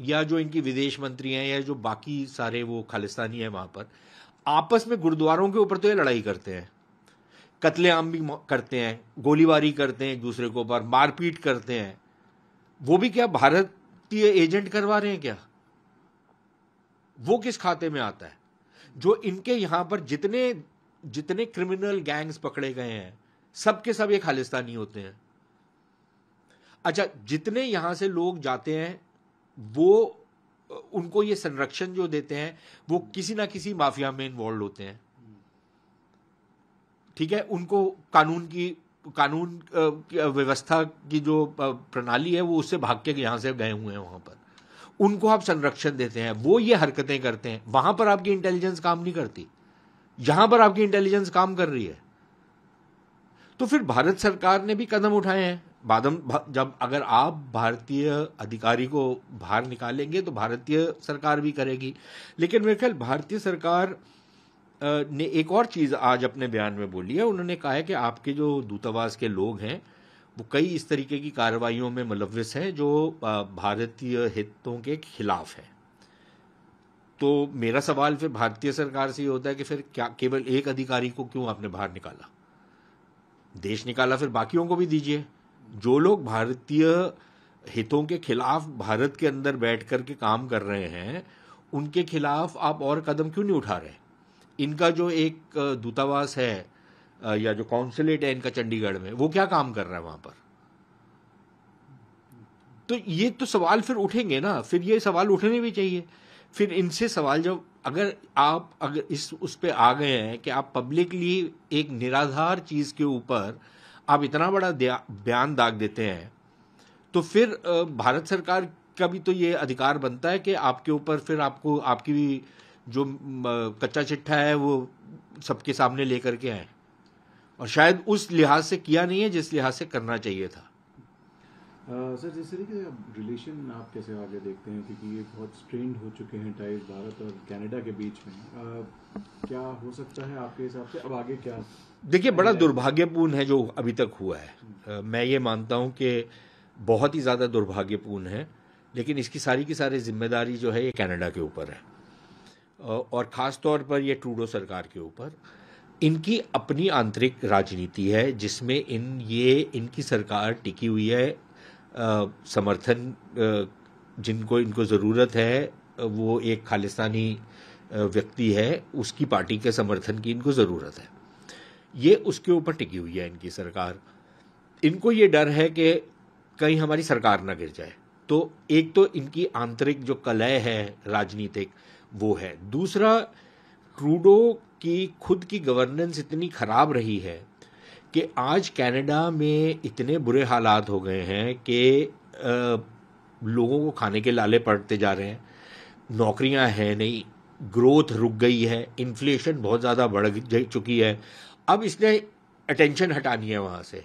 या जो इनकी विदेश मंत्री हैं या जो बाकी सारे वो खालिस्तानी हैं वहाँ पर आपस में गुरुद्वारों के ऊपर तो ये लड़ाई करते हैं कत्लेआम भी करते हैं गोलीबारी करते हैं एक दूसरे के ऊपर मारपीट करते हैं वो भी क्या भारतीय एजेंट करवा रहे हैं क्या वो किस खाते में आता है जो इनके यहां पर जितने जितने क्रिमिनल गैंग्स पकड़े गए हैं सब के सब ये खालिस्तानी होते हैं अच्छा जितने यहां से लोग जाते हैं वो उनको ये संरक्षण जो देते हैं वो किसी ना किसी माफिया में इन्वॉल्व होते हैं ठीक है उनको कानून की कानून व्यवस्था की जो प्रणाली है वो उससे भाग के यहां से गए हुए हैं वहां पर उनको आप संरक्षण देते हैं वो ये हरकतें करते हैं वहां पर आपकी इंटेलिजेंस काम नहीं करती यहां पर आपकी इंटेलिजेंस काम कर रही है तो फिर भारत सरकार ने भी कदम उठाए हैं बादम जब अगर आप भारतीय अधिकारी को बाहर निकालेंगे तो भारतीय सरकार भी करेगी लेकिन मेरे ख्याल भारतीय सरकार ने एक और चीज़ आज अपने बयान में बोली है उन्होंने कहा है कि आपके जो दूतावास के लोग हैं वो कई इस तरीके की कार्रवाइयों में मुलविस हैं जो भारतीय हितों के खिलाफ हैं तो मेरा सवाल फिर भारतीय सरकार से ये होता है कि फिर क्या केवल एक अधिकारी को क्यों आपने बाहर निकाला देश निकाला फिर बाकियों को भी दीजिए जो लोग भारतीय हितों के खिलाफ भारत के अंदर बैठ कर के काम कर रहे हैं उनके खिलाफ आप और कदम क्यों नहीं उठा रहे इनका जो एक दूतावास है या जो कॉन्सुलेट है इनका चंडीगढ़ में वो क्या काम कर रहा है वहां पर तो ये तो सवाल फिर उठेंगे ना फिर ये सवाल उठने भी चाहिए फिर इनसे सवाल जब अगर आप अगर इस उस पर आ गए हैं कि आप पब्लिकली एक निराधार चीज़ के ऊपर आप इतना बड़ा बयान दाग देते हैं तो फिर भारत सरकार का भी तो ये अधिकार बनता है कि आपके ऊपर फिर आपको आपकी भी जो कच्चा चिट्ठा है वो सबके सामने लेकर के आए और शायद उस लिहाज से किया नहीं है जिस लिहाज से करना चाहिए था सर जिस तरीके से रिलेशन आप कैसे आगे देखते हैं क्योंकि ये बहुत स्ट्रेंड हो चुके हैं टाइप भारत और कनाडा के बीच में आ, क्या हो सकता है आपके हिसाब से अब आगे क्या देखिए बड़ा हम्म। दुर्भाग्यपूर्ण है जो अभी तक हुआ है मैं ये मानता हूँ कि बहुत ही ज़्यादा दुर्भाग्यपूर्ण है लेकिन इसकी सारी की सारी जिम्मेदारी जो है ये कनाडा के ऊपर है और ख़ास तौर पर ये ट्रूडो सरकार के ऊपर इनकी अपनी आंतरिक राजनीति है जिसमें इन ये इनकी सरकार टिकी हुई है आ, समर्थन जिनको इनको ज़रूरत है वो एक खालिस्तानी व्यक्ति है उसकी पार्टी के समर्थन की इनको ज़रूरत है ये उसके ऊपर टिकी हुई है इनकी सरकार इनको ये डर है कि कहीं हमारी सरकार ना गिर जाए तो एक तो इनकी आंतरिक जो कलय है राजनीतिक वो है दूसरा ट्रूडो की खुद की गवर्नेंस इतनी खराब रही है कि आज कनाडा में इतने बुरे हालात हो गए हैं कि लोगों को खाने के लाले पड़ते जा रहे हैं नौकरियां हैं नहीं ग्रोथ रुक गई है इन्फ्लेशन बहुत ज़्यादा बढ़ चुकी है अब इसने अटेंशन हटानी है वहां से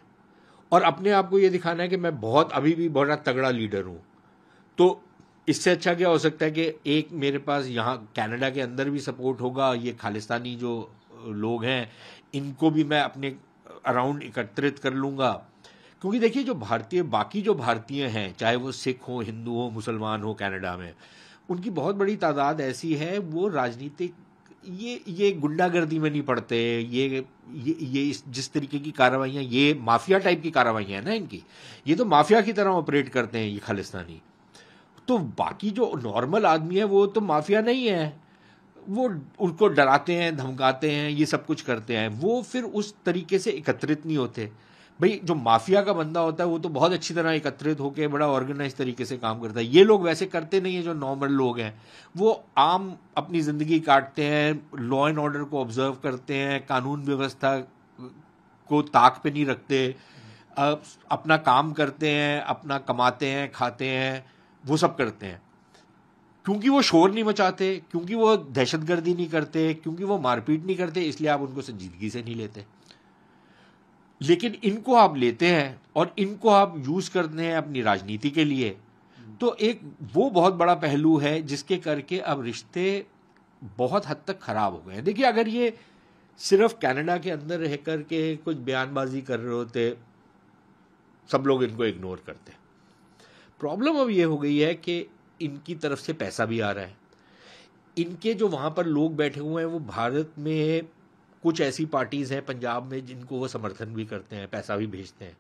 और अपने आप को ये दिखाना है कि मैं बहुत अभी भी बहुत तगड़ा लीडर हूं तो इससे अच्छा क्या हो सकता है कि एक मेरे पास यहाँ कनाडा के अंदर भी सपोर्ट होगा ये खालिस्तानी जो लोग हैं इनको भी मैं अपने अराउंड एकत्रित कर लूँगा क्योंकि देखिए जो भारतीय बाकी जो भारतीय हैं चाहे वो सिख हो हिंदू हो मुसलमान हो कनाडा में उनकी बहुत बड़ी तादाद ऐसी है वो राजनीतिक ये ये गुंडागर्दी में नहीं पड़ते ये ये ये इस जिस तरीके की कार्रवाइया ये माफिया टाइप की कार्रवाइयाँ हैं ना इनकी ये तो माफिया की तरह ऑपरेट करते हैं ये खालिस्तानी तो बाकी जो नॉर्मल आदमी है वो तो माफिया नहीं है वो उनको डराते हैं धमकाते हैं ये सब कुछ करते हैं वो फिर उस तरीके से एकत्रित नहीं होते भाई जो माफिया का बंदा होता है वो तो बहुत अच्छी तरह एकत्रित होकर बड़ा ऑर्गेनाइज तरीके से काम करता है ये लोग वैसे करते नहीं है जो नॉर्मल लोग हैं वो आम अपनी ज़िंदगी काटते हैं लॉ एंड ऑर्डर को ऑब्जर्व करते हैं कानून व्यवस्था को ताक पे नहीं रखते अपना काम करते हैं अपना कमाते हैं खाते हैं वो सब करते हैं क्योंकि वो शोर नहीं मचाते क्योंकि वो दहशतगर्दी नहीं करते क्योंकि वो मारपीट नहीं करते इसलिए आप उनको संजीदगी से नहीं लेते लेकिन इनको आप लेते हैं और इनको आप यूज करते हैं अपनी राजनीति के लिए तो एक वो बहुत बड़ा पहलू है जिसके करके अब रिश्ते बहुत हद तक खराब हो गए हैं देखिए अगर ये सिर्फ कनाडा के अंदर रह कर के कुछ बयानबाजी कर रहे होते सब लोग इनको इग्नोर करते हैं प्रॉब्लम अब ये हो गई है कि इनकी तरफ से पैसा भी आ रहा है इनके जो वहाँ पर लोग बैठे हुए हैं वो भारत में कुछ ऐसी पार्टीज़ हैं पंजाब में जिनको वो समर्थन भी करते हैं पैसा भी भेजते हैं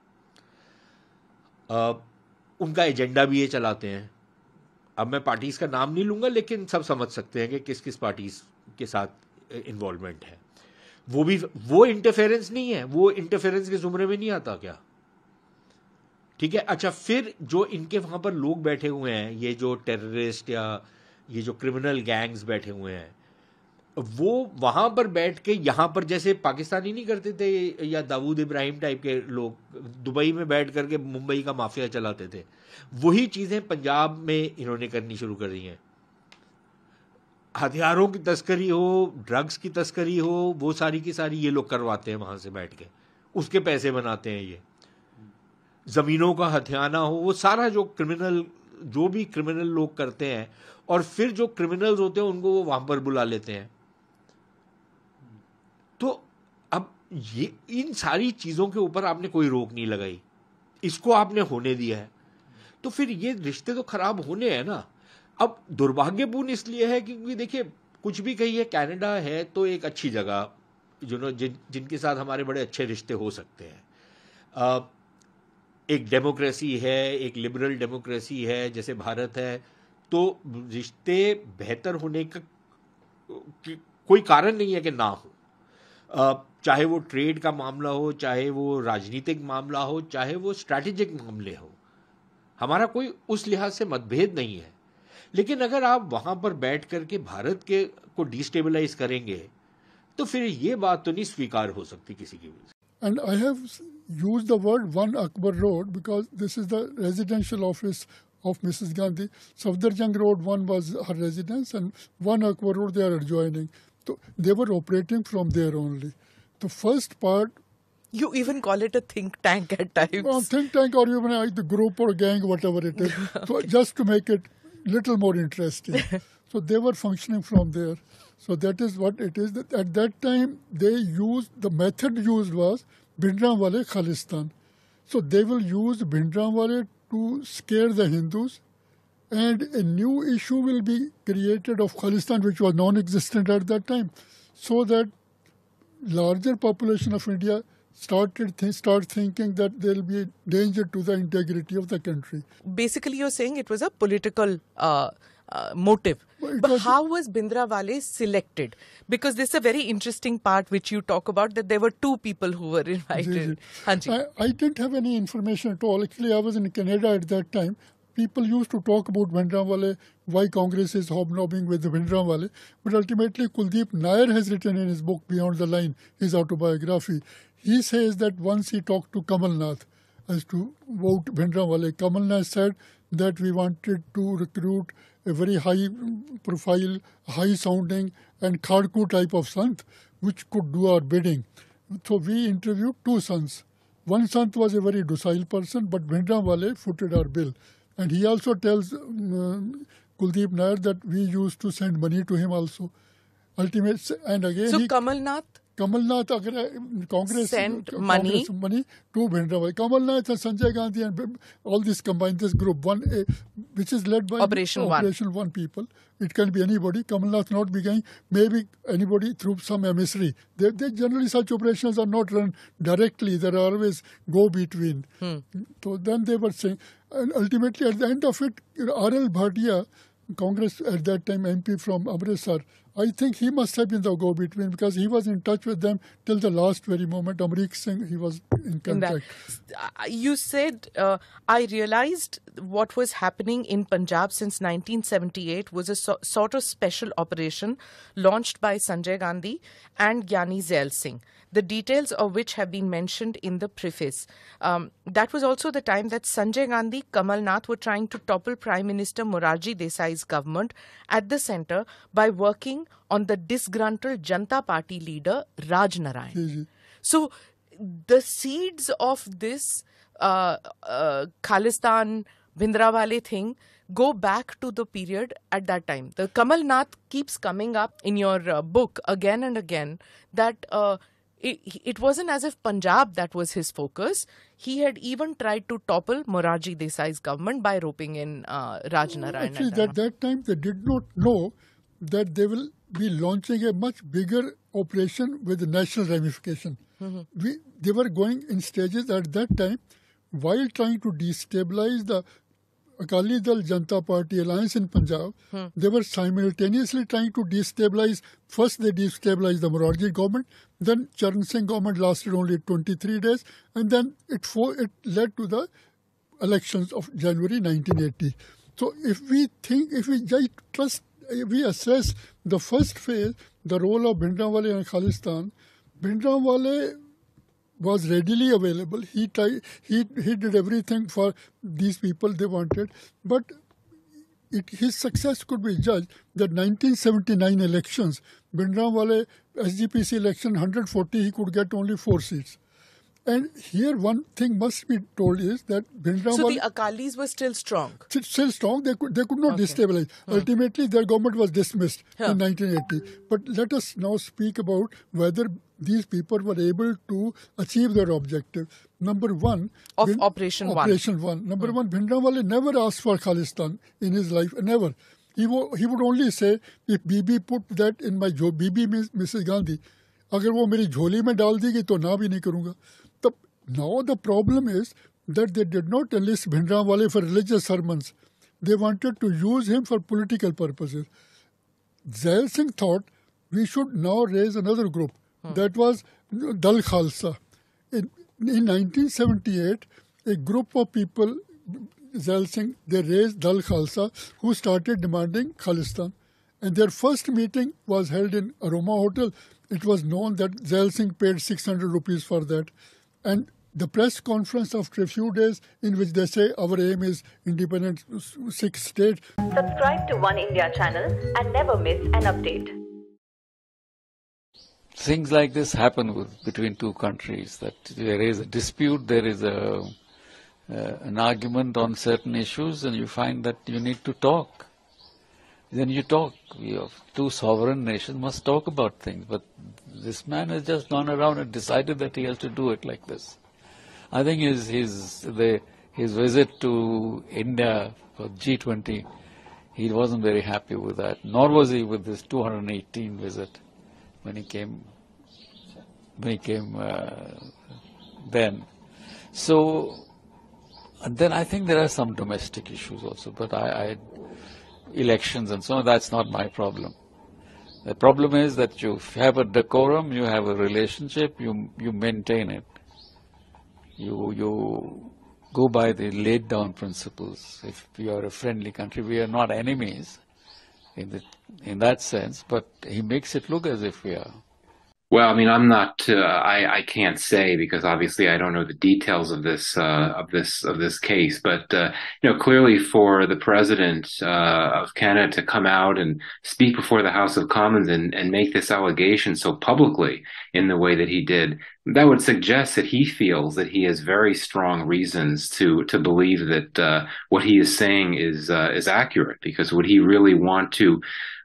उनका एजेंडा भी ये चलाते हैं अब मैं पार्टीज़ का नाम नहीं लूंगा लेकिन सब समझ सकते हैं कि किस किस पार्टीज़ के साथ इन्वॉल्वमेंट है वो भी वो इंटरफेरेंस नहीं है वो इंटरफेरेंस के जुमरे में नहीं आता क्या ठीक है अच्छा फिर जो इनके वहां पर लोग बैठे हुए हैं ये जो टेररिस्ट या ये जो क्रिमिनल गैंग्स बैठे हुए हैं वो वहाँ पर बैठ के यहाँ पर जैसे पाकिस्तानी नहीं करते थे या दाऊद इब्राहिम टाइप के लोग दुबई में बैठ करके मुंबई का माफिया चलाते थे वही चीज़ें पंजाब में इन्होंने करनी शुरू कर दी हैं हथियारों की तस्करी हो ड्रग्स की तस्करी हो वो सारी की सारी ये लोग करवाते हैं वहाँ से बैठ के उसके पैसे बनाते हैं ये ज़मीनों का हथियाना हो वो सारा जो क्रिमिनल जो भी क्रिमिनल लोग करते हैं और फिर जो क्रिमिनल्स होते हैं उनको वो वहाँ पर बुला लेते हैं तो अब ये इन सारी चीजों के ऊपर आपने कोई रोक नहीं लगाई इसको आपने होने दिया है तो फिर ये रिश्ते तो खराब होने हैं ना अब दुर्भाग्यपूर्ण इसलिए है क्योंकि देखिए कुछ भी कहिए कनाडा है तो एक अच्छी जगह जो नो जिन जिनके साथ हमारे बड़े अच्छे रिश्ते हो सकते हैं एक डेमोक्रेसी है एक लिबरल डेमोक्रेसी है जैसे भारत है तो रिश्ते बेहतर होने का कोई कारण नहीं है कि ना हो चाहे वो ट्रेड का मामला हो चाहे वो राजनीतिक मामला हो चाहे वो स्ट्रैटेजिक मामले हो हमारा कोई उस लिहाज से मतभेद नहीं है लेकिन अगर आप वहां पर बैठ करके भारत के को डिस्टेबलाइज करेंगे तो फिर ये बात तो नहीं स्वीकार हो सकती किसी की वजह से and I have use the word one Akbar road because this is the residential office of Mrs Gandhi Safdarjung road one was her residence and one Akbar road they are adjoining So they were operating from there only. The first part. You even call it a think tank at times. Well, think tank or even like the group or gang, whatever it is. (laughs) okay. So just to make it little more interesting. (laughs) so they were functioning from there. So that is what it is. at that time, they used the method used was Bindranwale Khalistan. So they will use Bindranwale to scare the Hindus and a new issue will be created of Khalistan, which was non-existent at that time, so that larger population of India started th- start thinking that there will be danger to the integrity of the country. Basically, you're saying it was a political uh, uh, motive. but was how was Bindra Wale selected? Because this is a very interesting part which you talk about that there were two people who were (laughs) invited. I, I, didn't have any information at all. Actually, I was in Canada at that time people used to talk about Vindramwale, why Congress is hobnobbing with Vindramwale. But ultimately, Kuldeep Nair has written in his book Beyond the Line, his autobiography, he says that once he talked to Kamal Nath as to vote Vindramwale, Kamal Nath said that we wanted to recruit a very high profile, high sounding, and Kharku type of Sant which could do our bidding. So we interviewed two sons. One sant was a very docile person, but Vindramwale footed our bill. And he also tells um, uh, Kuldeep Nair that we used to send money to him also. Ultimately, and again. So he, Kamal Nath Kamalnath Congress sent Congress money. money to Bhindrawai. Kamalnath and Sanjay Gandhi and all this combined this group one, eh, which is led by Operation, Operation One, one people. It can be anybody. Kamalnath not beginning. maybe anybody through some emissary. They, they generally such operations are not run directly. There are always go between. Hmm. So then they were saying, and ultimately at the end of it, R. L. Bhatia, Congress at that time MP from Amritsar, I think he must have been the go-between because he was in touch with them till the last very moment. Amrik Singh, he was in contact. Uh, you said, uh, I realized what was happening in Punjab since 1978 was a so- sort of special operation launched by Sanjay Gandhi and Gyani Zail Singh the details of which have been mentioned in the preface. Um, that was also the time that Sanjay Gandhi, Kamal Nath were trying to topple Prime Minister Morarji Desai's government at the centre by working on the disgruntled Janta Party leader Raj Narayan. Mm-hmm. So the seeds of this uh, uh, Khalistan Bindrawale thing go back to the period at that time. The Kamal Nath keeps coming up in your uh, book again and again that uh, it, it wasn't as if Punjab that was his focus. He had even tried to topple Moraji Desai's government by roping in uh, Rajnarayan. Actually, at that time, they did not know that they will be launching a much bigger operation with national ramification. Mm-hmm. We, they were going in stages at that time while trying to destabilize the Akali Dal Janta Party alliance in Punjab, hmm. they were simultaneously trying to destabilize. First, they destabilized the Morarji government. Then, Charan Singh government lasted only 23 days, and then it fo- it led to the elections of January 1980. So, if we think, if we just trust, if we assess the first phase, the role of Bindranwale and Khalistan, Bindranwale was readily available. He tried, he he did everything for these people they wanted, but it, his success could be judged. The 1979 elections, Bindramwale SGPC election 140, he could get only four seats. And here, one thing must be told is that Bhindrawal. So the Akalis were still strong. Still strong. They could they could not okay. destabilize. Hmm. Ultimately, their government was dismissed huh. in 1980. But let us now speak about whether these people were able to achieve their objective. Number one of Bin, Operation, Operation One. One. Number hmm. one, Bhindrawal never asked for Khalistan in his life. Never. He, wo- he would only say if BB put that in my job. BB means Mrs Gandhi. अगर वो मेरी झोली में डाल दी तो ना भी नहीं करूँगा now the problem is that they did not enlist Bhindranwale for religious sermons. They wanted to use him for political purposes. Zail Singh thought we should now raise another group. Hmm. That was Dal Khalsa. In, in 1978, a group of people, Zail Singh, they raised Dal Khalsa, who started demanding Khalistan. And their first meeting was held in Aroma Hotel. It was known that Zail Singh paid 600 rupees for that. And the press conference after a few days in which they say our aim is independent six state. Subscribe to One India channel and never miss an update. Things like this happen with, between two countries that there is a dispute, there is a, uh, an argument on certain issues and you find that you need to talk. Then you talk. two sovereign nations must talk about things, but this man has just gone around and decided that he has to do it like this. I think his his the his visit to India for G20, he wasn't very happy with that. Nor was he with this 218 visit when he came when he came uh, then. So then I think there are some domestic issues also, but I, I elections and so on. That's not my problem. The problem is that you have a decorum, you have a relationship, you you maintain it you, you go by the laid down principles. If you are a friendly country, we are not enemies in, the, in that sense, but he makes it look as if we are. Well, I mean, I'm not. Uh, I I can't say because obviously I don't know the details of this uh, of this of this case. But uh, you know, clearly for the president uh, of Canada to come out and speak before the House of Commons and and make this allegation so publicly in the way that he did, that would suggest that he feels that he has very strong reasons to to believe that uh, what he is saying is uh, is accurate. Because would he really want to?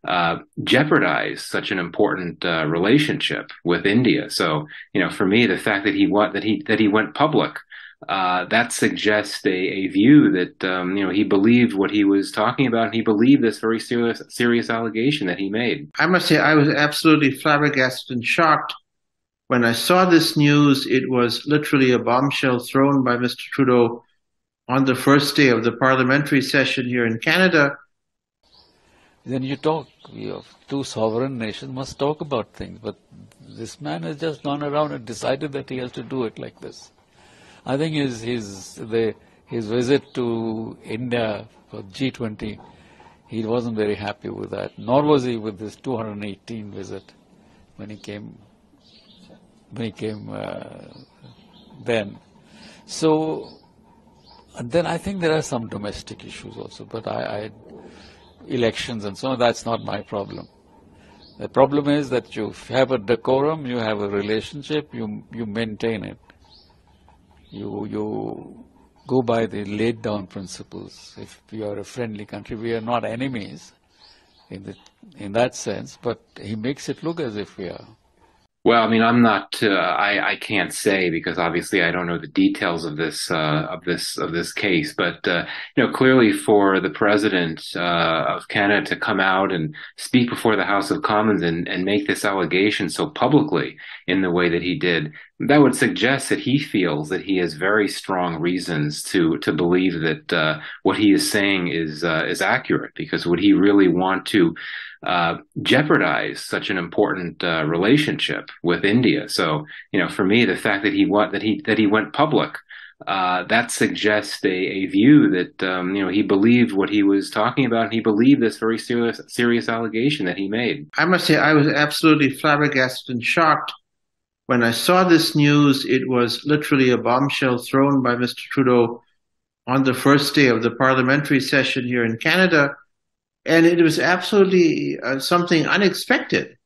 uh, jeopardize such an important uh, relationship with India. So, you know, for me, the fact that he went, that he that he went public uh, that suggests a, a view that um, you know he believed what he was talking about, and he believed this very serious serious allegation that he made. I must say, I was absolutely flabbergasted and shocked when I saw this news. It was literally a bombshell thrown by Mr. Trudeau on the first day of the parliamentary session here in Canada then you talk. You two sovereign nations must talk about things. But this man has just gone around and decided that he has to do it like this. I think his his the, his visit to India for G20, he wasn't very happy with that. Nor was he with his 218 visit when he came when he came uh, then. So. And then I think there are some domestic issues also, but I, I elections and so on, that's not my problem. The problem is that you have a decorum, you have a relationship, you, you maintain it. You, you go by the laid down principles. If you are a friendly country, we are not enemies in, the, in that sense, but he makes it look as if we are. Well, I mean, I'm not. Uh, I I can't say because obviously I don't know the details of this uh, of this of this case. But uh, you know, clearly for the president uh, of Canada to come out and speak before the House of Commons and and make this allegation so publicly in the way that he did, that would suggest that he feels that he has very strong reasons to to believe that uh, what he is saying is uh, is accurate. Because would he really want to? uh, jeopardize such an important uh, relationship with India. So, you know, for me, the fact that he went, that he that he went public, uh, that suggests a, a view that um, you know he believed what he was talking about, and he believed this very serious serious allegation that he made. I must say, I was absolutely flabbergasted and shocked when I saw this news. It was literally a bombshell thrown by Mr. Trudeau on the first day of the parliamentary session here in Canada and it was absolutely uh, something unexpected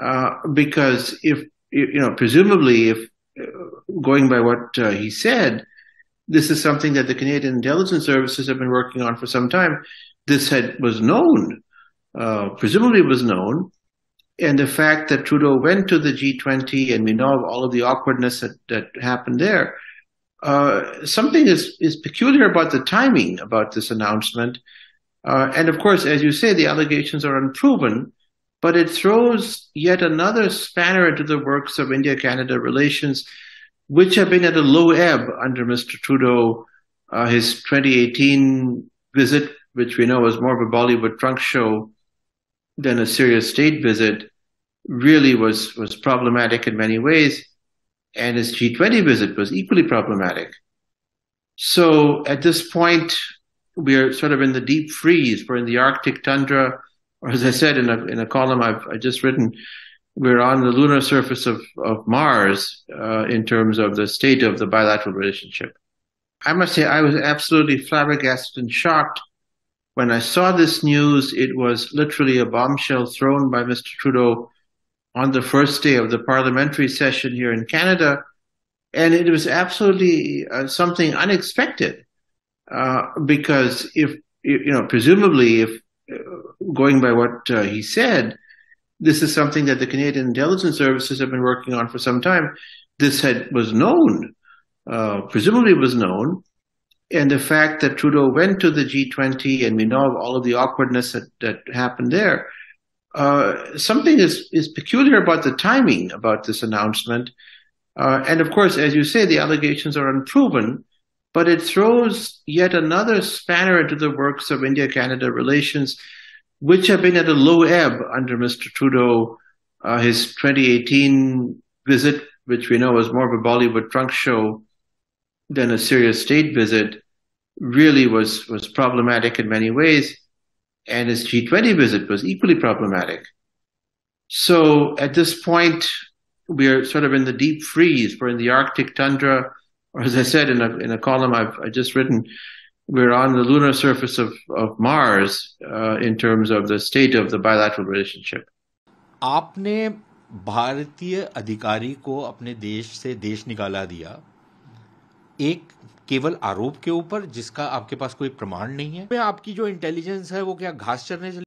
uh, because if you know presumably if uh, going by what uh, he said this is something that the canadian intelligence services have been working on for some time this had was known uh, presumably was known and the fact that trudeau went to the g20 and we know of all of the awkwardness that, that happened there uh, something is, is peculiar about the timing about this announcement uh, and of course, as you say, the allegations are unproven, but it throws yet another spanner into the works of India Canada relations, which have been at a low ebb under Mr. Trudeau. Uh, his 2018 visit, which we know was more of a Bollywood trunk show than a serious state visit, really was, was problematic in many ways. And his G20 visit was equally problematic. So at this point, we are sort of in the deep freeze. We're in the Arctic tundra, or as I said in a in a column I've I just written, we're on the lunar surface of of Mars uh, in terms of the state of the bilateral relationship. I must say I was absolutely flabbergasted and shocked when I saw this news. It was literally a bombshell thrown by Mr. Trudeau on the first day of the parliamentary session here in Canada, and it was absolutely uh, something unexpected. Uh, because if you know, presumably, if uh, going by what uh, he said, this is something that the Canadian intelligence services have been working on for some time. This had was known, uh, presumably was known, and the fact that Trudeau went to the G20 and we know of all of the awkwardness that, that happened there. Uh, something is, is peculiar about the timing about this announcement. Uh, and of course, as you say, the allegations are unproven but it throws yet another spanner into the works of India Canada relations, which have been at a low ebb under Mr. Trudeau. Uh, his 2018 visit, which we know was more of a Bollywood trunk show than a serious state visit, really was, was problematic in many ways. And his G20 visit was equally problematic. So at this point, we are sort of in the deep freeze. We're in the Arctic tundra or as I said in a in a column I've I just written, we're on the lunar surface of of Mars uh, in terms of the state of the bilateral relationship. आपने भारतीय अधिकारी को अपने देश से देश निकाला दिया एक केवल आरोप के ऊपर जिसका आपके पास कोई प्रमाण नहीं है आपकी जो इंटेलिजेंस है वो क्या घास चरने चली